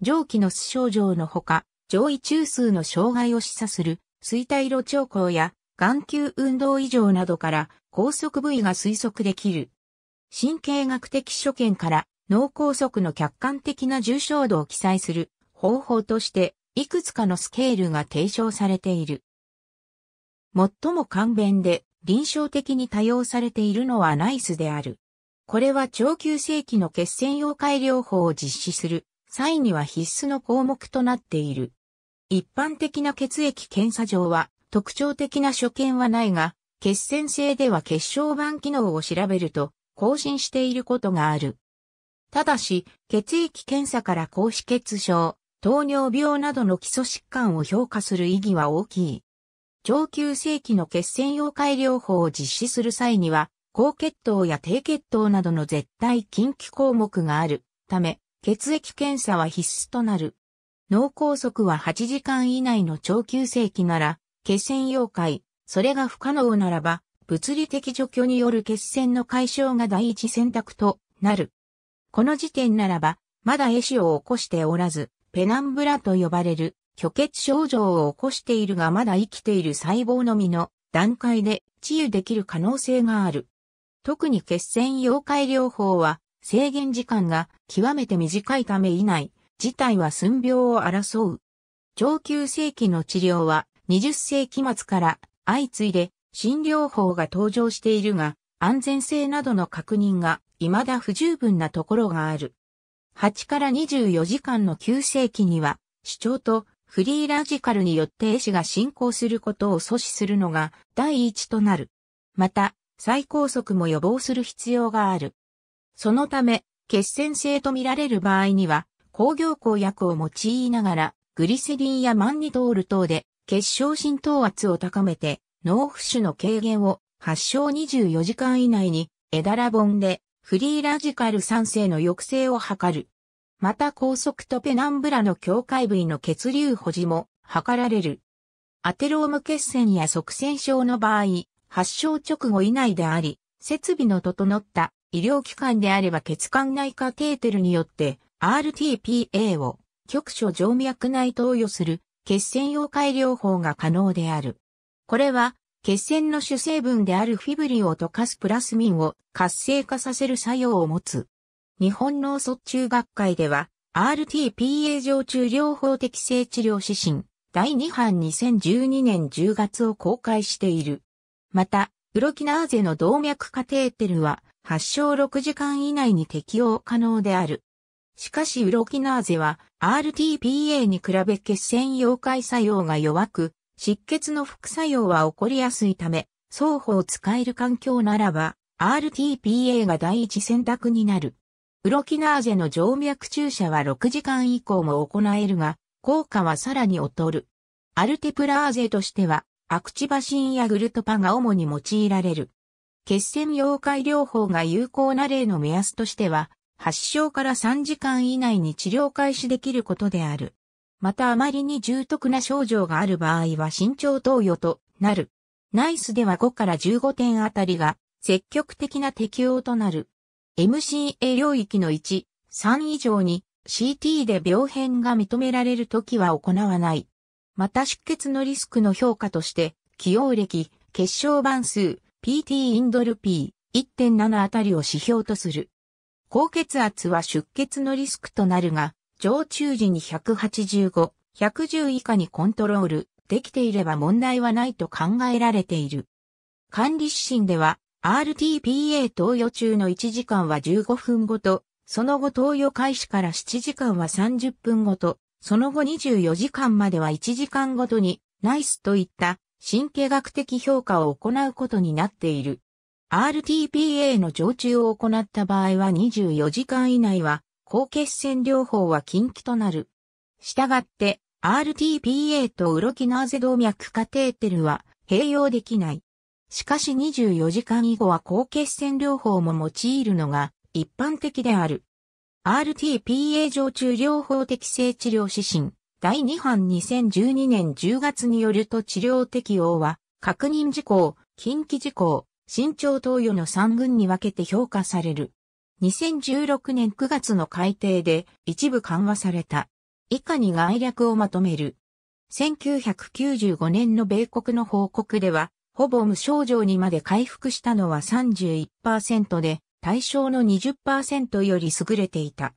[SPEAKER 1] 上記の素症状のほか、上位中枢の障害を示唆する衰退路兆候や眼球運動異常などから高速部位が推測できる。神経学的所見から脳梗塞の客観的な重症度を記載する方法としていくつかのスケールが提唱されている。最も簡便で臨床的に多用されているのはナイスである。これは長急性期の血栓溶解療法を実施する際には必須の項目となっている。一般的な血液検査上は特徴的な所見はないが、血栓性では血小板機能を調べると更新していることがある。ただし、血液検査から高脂血症、糖尿病などの基礎疾患を評価する意義は大きい。上級性期の血栓溶解療法を実施する際には、高血糖や低血糖などの絶対禁忌項目があるため、血液検査は必須となる。脳梗塞は8時間以内の超急性期なら、血栓溶解、それが不可能ならば、物理的除去による血栓の解消が第一選択となる。この時点ならば、まだ壊死を起こしておらず、ペナンブラと呼ばれる虚血症状を起こしているがまだ生きている細胞のみの段階で治癒できる可能性がある。特に血栓溶解療法は制限時間が極めて短いため以内、自体は寸病を争う。上級世紀の治療は20世紀末から相次いで診療法が登場しているが、安全性などの確認が未だ不十分なところがある。8から24時間の9世紀には、主張とフリーラジカルによって医師が進行することを阻止するのが第一となる。また、再拘束も予防する必要がある。そのため、血栓性と見られる場合には、工業工薬を用いながら、グリセリンやマンニトール等で結晶浸透圧を高めて、脳浮腫の軽減を発症24時間以内に、エダラボンでフリーラジカル酸性の抑制を図る。また高速とペナンブラの境界部位の血流保持も図られる。アテローム血栓や側栓症の場合、発症直後以内であり、設備の整った医療機関であれば血管内科テーテルによって RTPA を局所静脈内投与する血栓溶解療法が可能である。これは血栓の主成分であるフィブリンを溶かすプラスミンを活性化させる作用を持つ。日本脳卒中学会では RTPA 常駐療法適正治療指針第2版2012年10月を公開している。また、ウロキナーゼの動脈カテーテルは発症6時間以内に適用可能である。しかしウロキナーゼは RTPA に比べ血栓溶解作用が弱く、失血の副作用は起こりやすいため、双方使える環境ならば、RTPA が第一選択になる。ウロキナーゼの静脈注射は6時間以降も行えるが、効果はさらに劣る。アルテプラーゼとしては、アクチバシンやグルトパが主に用いられる。血栓溶解療法が有効な例の目安としては、発症から3時間以内に治療開始できることである。またあまりに重篤な症状がある場合は慎重投与となる。ナイスでは5から15点あたりが積極的な適用となる。MCA 領域の1、3以上に CT で病変が認められるときは行わない。また出血のリスクの評価として、起用歴、血小板数、PT インドル P1.7 あたりを指標とする。高血圧は出血のリスクとなるが、常駐時に185、110以下にコントロールできていれば問題はないと考えられている。管理指針では、RTPA 投与中の1時間は15分ごと、その後投与開始から7時間は30分ごと、その後24時間までは1時間ごとに、ナイスといった神経学的評価を行うことになっている。RTPA の常駐を行った場合は24時間以内は、高血栓療法は禁忌となる。したがって、RTPA とウロキナーゼ動脈カテーテルは併用できない。しかし24時間以後は高血栓療法も用いるのが一般的である。RTPA 常駐療法適正治療指針第2版2012年10月によると治療適用は確認事項、禁忌事項、身長投与の3群に分けて評価される。2016年9月の改定で一部緩和された。以下に概略をまとめる。1995年の米国の報告では、ほぼ無症状にまで回復したのは31%で、対象の20%より優れていた。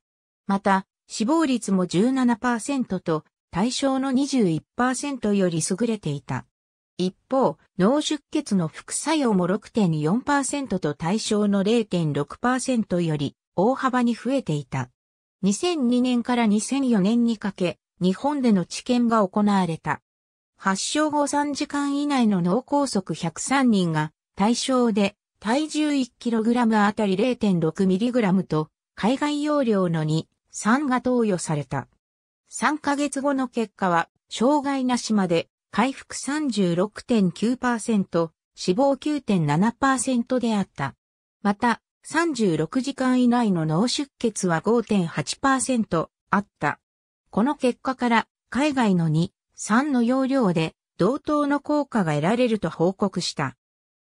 [SPEAKER 1] また、死亡率も17%と、対象の21%より優れていた。一方、脳出血の副作用も6.4%と対象の0.6%より大幅に増えていた。2002年から2004年にかけ、日本での治験が行われた。発症後3時間以内の脳梗塞103人が対象で体重 1kg あたり 0.6mg と海外容量の2、3が投与された。3ヶ月後の結果は、障害なしまで回復36.9%、死亡9.7%であった。また、36時間以内の脳出血は5.8%あった。この結果から、海外の2、3の容量で、同等の効果が得られると報告した。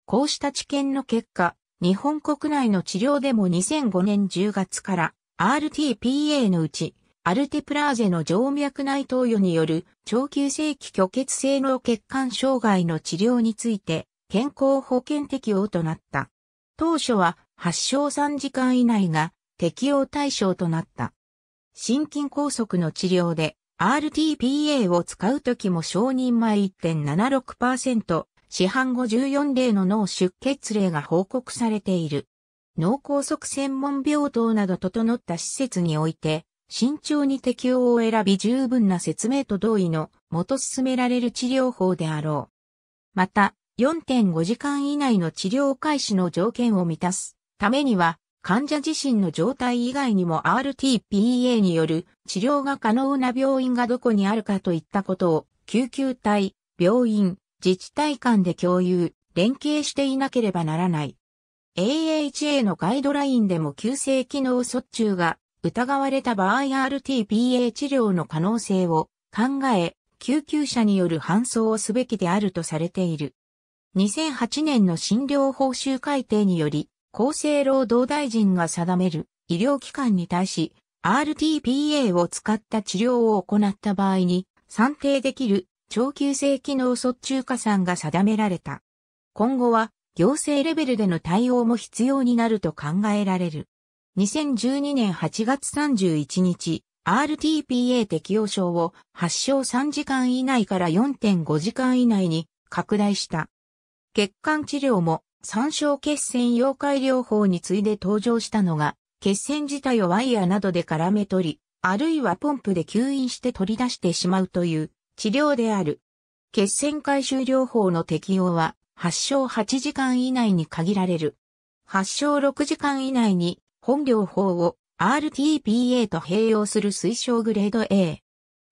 [SPEAKER 1] こうした知見の結果、日本国内の治療でも2005年10月から RTPA のうちアルテプラーゼの静脈内投与による長急性期虚血性脳血管障害の治療について健康保険適用となった。当初は発症3時間以内が適用対象となった。心筋梗塞の治療で RTPA を使うときも承認前1.76%、市販後14例の脳出血例が報告されている。脳梗塞専門病棟など整った施設において、慎重に適応を選び十分な説明と同意のもと進められる治療法であろう。また、4.5時間以内の治療開始の条件を満たすためには、患者自身の状態以外にも RTPA による治療が可能な病院がどこにあるかといったことを救急隊、病院、自治体間で共有、連携していなければならない。AHA のガイドラインでも急性機能卒中が疑われた場合 RTPA 治療の可能性を考え、救急車による搬送をすべきであるとされている。2008年の診療報酬改定により、厚生労働大臣が定める医療機関に対し、RTPA を使った治療を行った場合に、算定できる長久性機能卒中加算が定められた。今後は、行政レベルでの対応も必要になると考えられる。2012年8月31日、RTPA 適用症を発症3時間以内から4.5時間以内に拡大した。血管治療も参照血栓溶解療法に次いで登場したのが、血栓自体をワイヤーなどで絡め取り、あるいはポンプで吸引して取り出してしまうという治療である。血栓回収療法の適用は発症8時間以内に限られる。発症6時間以内に本療法を RTPA と併用する推奨グレード A。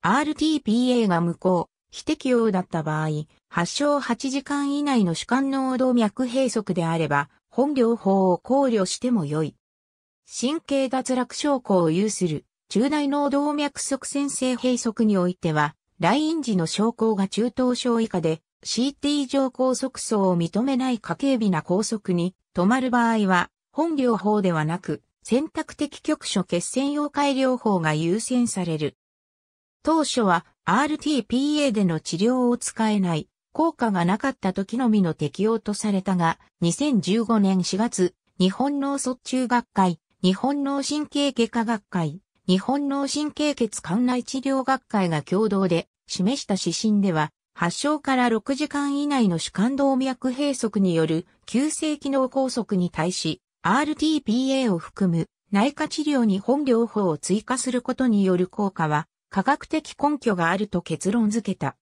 [SPEAKER 1] RTPA が無効、非適用だった場合、発症8時間以内の主観脳動脈閉塞であれば、本療法を考慮しても良い。神経脱落症候を有する中大脳動脈側線性閉塞においては、来院時の症候が中等症以下で CT 上拘束層を認めない家計日な高速に止まる場合は、本療法ではなく、選択的局所血栓溶解療法が優先される。当初は RTPA での治療を使えない、効果がなかった時のみの適用とされたが、2015年4月、日本脳卒中学会、日本脳神経外科学会、日本脳神経血管内治療学会が共同で示した指針では、発症から6時間以内の主観動脈閉塞による急性機能拘束に対し、RTPA を含む内科治療に本療法を追加することによる効果は科学的根拠があると結論付けた。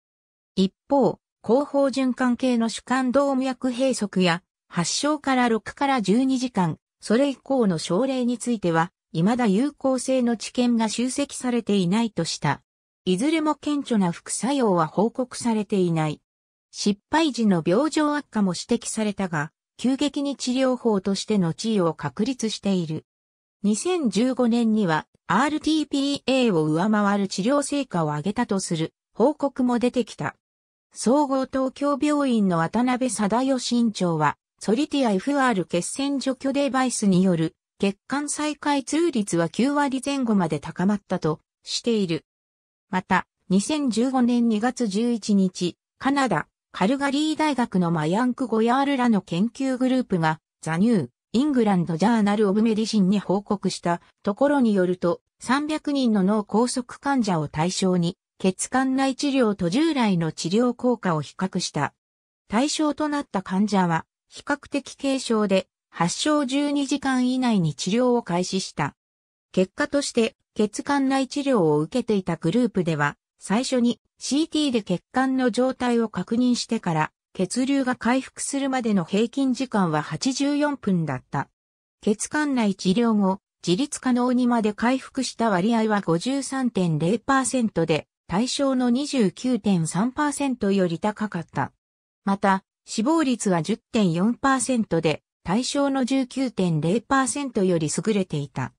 [SPEAKER 1] 一方、後方循環系の主観動脈閉塞や発症から6から12時間、それ以降の症例については、未だ有効性の知見が集積されていないとした。いずれも顕著な副作用は報告されていない。失敗時の病状悪化も指摘されたが、急激に治療法としての地位を確立している。2015年には RTPA を上回る治療成果を上げたとする報告も出てきた。総合東京病院の渡辺貞義院長は、ソリティア FR 血栓除去デバイスによる血管再開通率は9割前後まで高まったとしている。また、2015年2月11日、カナダ、カルガリー大学のマヤンク・ゴヤールらの研究グループが、ザ・ニュー・イングランド・ジャーナル・オブ・メディシンに報告したところによると、300人の脳梗塞患者を対象に、血管内治療と従来の治療効果を比較した。対象となった患者は、比較的軽症で、発症12時間以内に治療を開始した。結果として、血管内治療を受けていたグループでは、最初に CT で血管の状態を確認してから、血流が回復するまでの平均時間は84分だった。血管内治療後、自立可能にまで回復した割合は53.0%で、対象の29.3%より高かった。また、死亡率は10.4%で、対象の19.0%より優れていた。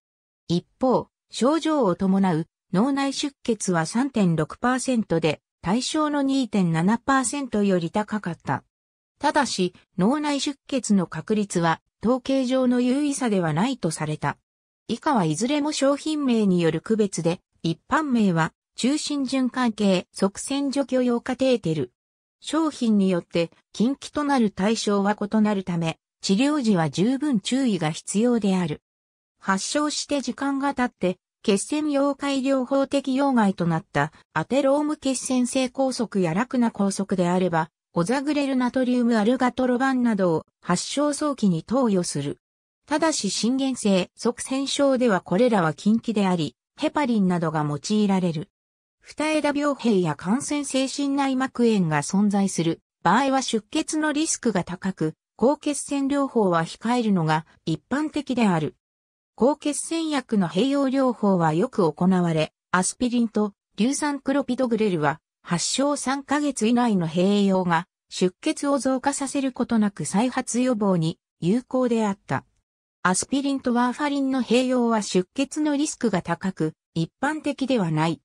[SPEAKER 1] 一方、症状を伴う脳内出血は3.6%で、対象の2.7%より高かった。ただし、脳内出血の確率は、統計上の優位差ではないとされた。以下はいずれも商品名による区別で、一般名は、中心循環系側線除去用カテーテル。商品によって近畿となる対象は異なるため、治療時は十分注意が必要である。発症して時間が経って血栓溶解療法的溶害となったアテローム血栓性拘束や楽な拘束であれば、オザグレルナトリウムアルガトロバンなどを発症早期に投与する。ただし心原性側栓症ではこれらは禁忌であり、ヘパリンなどが用いられる。二枝病変や感染性心内膜炎が存在する場合は出血のリスクが高く、高血栓療法は控えるのが一般的である。抗血栓薬の併用療法はよく行われ、アスピリンと硫酸クロピドグレルは発症3ヶ月以内の併用が出血を増加させることなく再発予防に有効であった。アスピリンとワーファリンの併用は出血のリスクが高く、一般的ではない。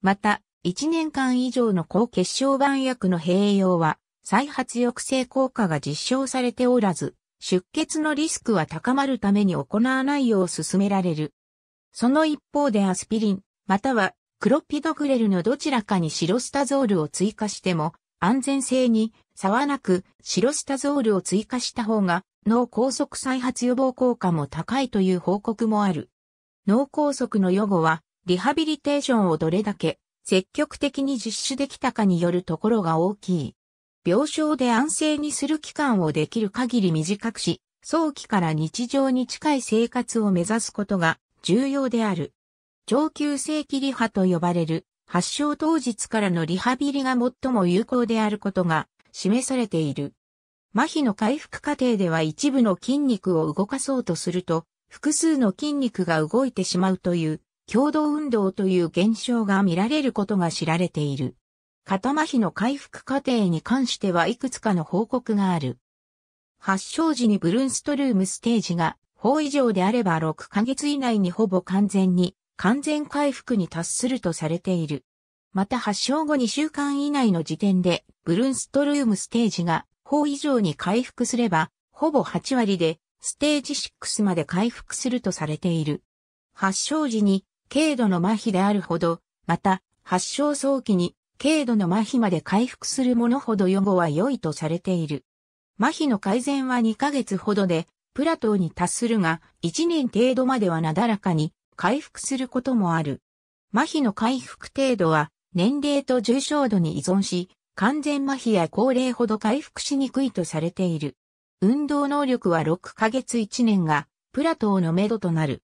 [SPEAKER 1] また、1年間以上の高血小板薬の併用は、再発抑制効果が実証されておらず、出血のリスクは高まるために行わないよう勧められる。その一方でアスピリン、またはクロピドグレルのどちらかにシロスタゾールを追加しても安全性に差はなくシロスタゾールを追加した方が脳梗塞再発予防効果も高いという報告もある。脳梗塞の予後はリハビリテーションをどれだけ積極的に実施できたかによるところが大きい。病床で安静にする期間をできる限り短くし、早期から日常に近い生活を目指すことが重要である。上級性期リハと呼ばれる発症当日からのリハビリが最も有効であることが示されている。麻痺の回復過程では一部の筋肉を動かそうとすると、複数の筋肉が動いてしまうという、共同運動という現象が見られることが知られている。肩麻痺の回復過程に関してはいくつかの報告がある。発症時にブルンストルームステージが4以上であれば6ヶ月以内にほぼ完全に完全回復に達するとされている。また発症後2週間以内の時点でブルンストルームステージが4以上に回復すればほぼ8割でステージ6まで回復するとされている。発症時に軽度の麻痺であるほど、また発症早期に軽度の麻痺まで回復するものほど予後は良いとされている。麻痺の改善は2ヶ月ほどで、プラトーに達するが、1年程度まではなだらかに回復することもある。麻痺の回復程度は、年齢と重症度に依存し、完全麻痺や高齢ほど回復しにくいとされている。運動能力は6ヶ月1年が、プラトーの目処となる。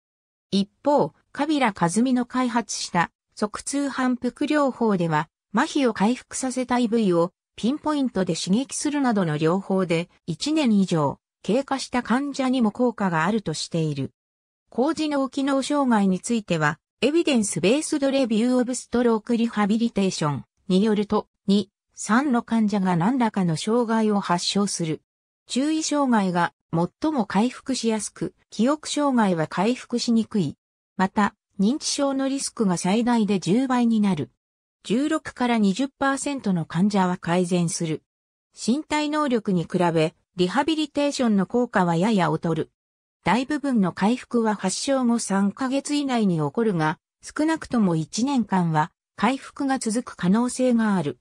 [SPEAKER 1] 一方、カビラ・カズミの開発した、側通反復療法では、麻痺を回復させたい部位をピンポイントで刺激するなどの療法で1年以上経過した患者にも効果があるとしている。高次脳機能障害については、エビデンスベースドレビューオブストロークリハビリテーションによると、2、3の患者が何らかの障害を発症する。注意障害が最も回復しやすく、記憶障害は回復しにくい。また、認知症のリスクが最大で10倍になる。16から20%の患者は改善する。身体能力に比べ、リハビリテーションの効果はやや劣る。大部分の回復は発症後3ヶ月以内に起こるが、少なくとも1年間は回復が続く可能性がある。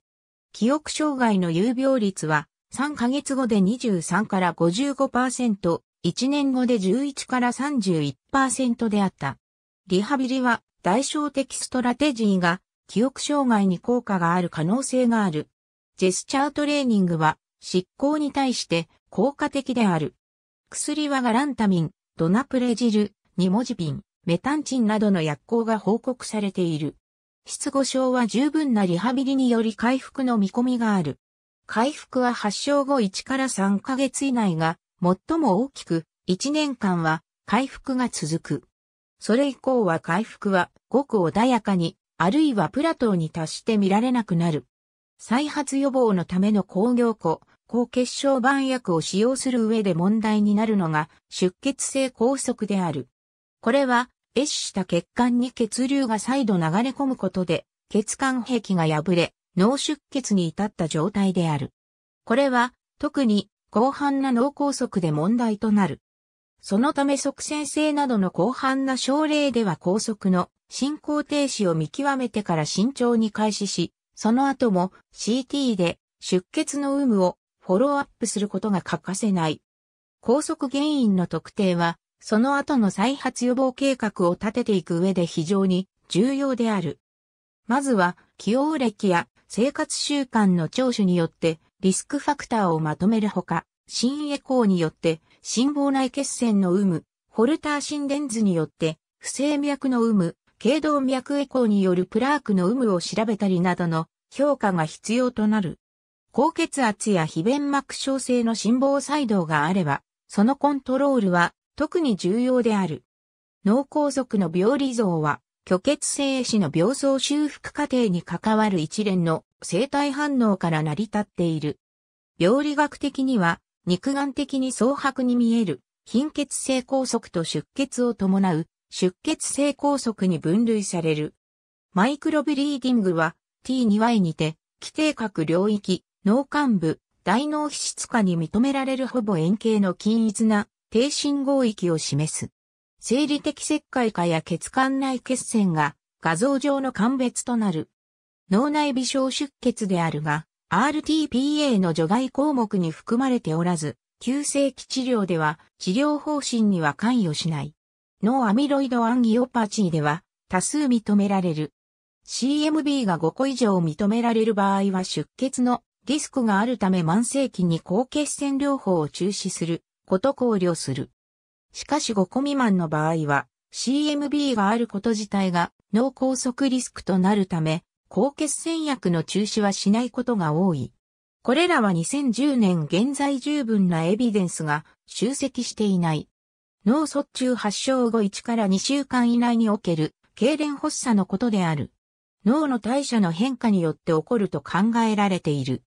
[SPEAKER 1] 記憶障害の有病率は3ヶ月後で23から55%、1年後で11から31%であった。リハビリは代償的ストラテジーが記憶障害に効果がある可能性がある。ジェスチャートレーニングは執行に対して効果的である。薬はガランタミン、ドナプレジル、ニモジピン、メタンチンなどの薬効が報告されている。失語症は十分なリハビリにより回復の見込みがある。回復は発症後1から3ヶ月以内が最も大きく、1年間は回復が続く。それ以降は回復はごく穏やかにあるいはプラトーに達して見られなくなる。再発予防のための工業庫、高血小板薬を使用する上で問題になるのが出血性拘束である。これは、越した血管に血流が再度流れ込むことで、血管壁が破れ、脳出血に至った状態である。これは、特に、広範な脳拘束で問題となる。そのため即戦性などの広範な症例では拘束の進行停止を見極めてから慎重に開始し、その後も CT で出血の有無をフォローアップすることが欠かせない。高速原因の特定は、その後の再発予防計画を立てていく上で非常に重要である。まずは、起用歴や生活習慣の聴取によってリスクファクターをまとめるほか、心エコーによって心房内血栓の有無、ホルター心電図によって不整脈の有無、頸動脈エコーによるプラークの有無を調べたりなどの評価が必要となる。高血圧や非弁膜症性の心房細動があれば、そのコントロールは特に重要である。脳梗塞の病理像は、虚血性死の病巣修復過程に関わる一連の生体反応から成り立っている。病理学的には、肉眼的に蒼白に見える、貧血性梗塞と出血を伴う出血性拘束に分類される。マイクロブリーディングは T2Y にて、規定核領域、脳幹部、大脳皮質化に認められるほぼ円形の均一な低信号域を示す。生理的切開化や血管内血栓が画像上の鑑別となる。脳内微小出血であるが、RTPA の除外項目に含まれておらず、急性期治療では治療方針には関与しない。脳アミロイドアンギオパチーでは多数認められる。CMB が5個以上認められる場合は出血のリスクがあるため慢性期に高血栓療法を中止すること考慮する。しかし5個未満の場合は CMB があること自体が脳梗塞リスクとなるため高血栓薬の中止はしないことが多い。これらは2010年現在十分なエビデンスが集積していない。脳卒中発症後1から2週間以内における、痙攣発作のことである。脳の代謝の変化によって起こると考えられている。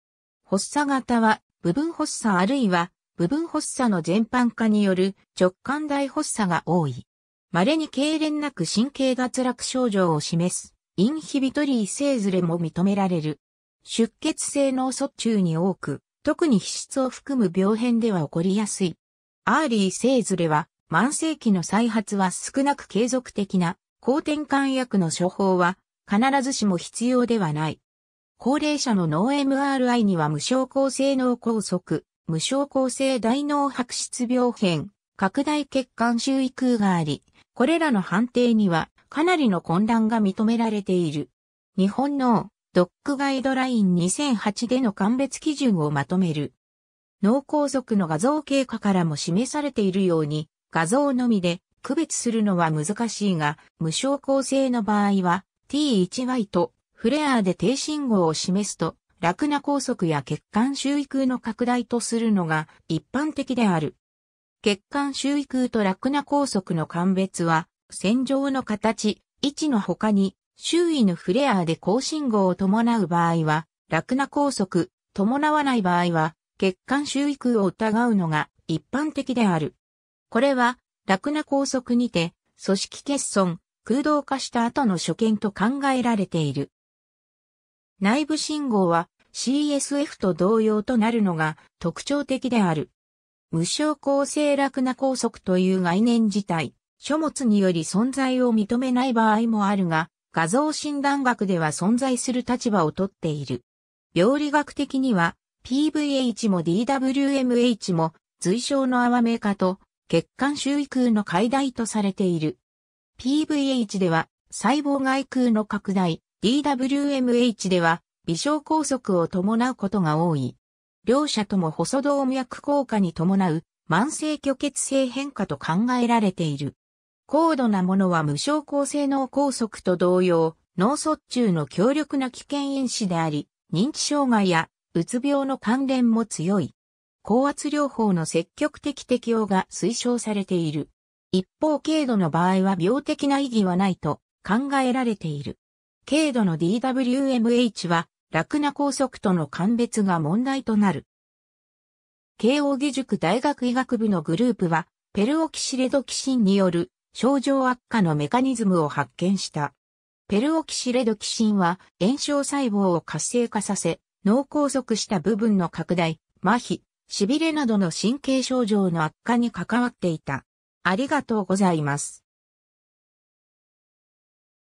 [SPEAKER 1] 発作型は、部分発作あるいは、部分発作の全般化による直感大発作が多い。稀に痙攣なく神経脱落症状を示す、インヒビトリー性ずれも認められる。出血性脳卒中に多く、特に皮質を含む病変では起こりやすい。アーリー性ずれは、慢世紀の再発は少なく継続的な、抗転換薬の処方は必ずしも必要ではない。高齢者の脳 MRI には無症候性脳梗塞、無症候性大脳白質病変、拡大血管周囲空があり、これらの判定にはかなりの混乱が認められている。日本のドックガイドライン2008での鑑別基準をまとめる。脳梗塞の画像経過からも示されているように、画像のみで区別するのは難しいが、無症候性の場合は T1Y とフレアで低信号を示すと、楽な拘束や血管周囲空の拡大とするのが一般的である。血管周囲空と楽な拘束の鑑別は、線状の形、位置の他に、周囲のフレアで高信号を伴う場合は、楽な拘束、伴わない場合は、血管周囲空を疑うのが一般的である。これは、楽な拘束にて、組織欠損、空洞化した後の所見と考えられている。内部信号は CSF と同様となるのが特徴的である。無償構成楽な拘束という概念自体、書物により存在を認めない場合もあるが、画像診断学では存在する立場をとっている。病理学的には PVH も DWMH も随症の泡め化と血管周囲空の解体とされている。PVH では細胞外空の拡大、DWMH では微小拘束を伴うことが多い。両者とも細動脈硬化に伴う慢性虚血性変化と考えられている。高度なものは無症候性脳梗塞と同様、脳卒中の強力な危険因子であり、認知障害やうつ病の関連も強い。高圧療法の積極的適用が推奨されている。一方、軽度の場合は病的な意義はないと考えられている。軽度の DWMH は、楽な拘束との鑑別が問題となる。慶応義塾大学医学部のグループは、ペルオキシレドキシンによる症状悪化のメカニズムを発見した。ペルオキシレドキシンは炎症細胞を活性化させ、脳梗塞した部分の拡大、麻痺、痺れなどの神経症状の悪化に関わっていた。ありがとうございます。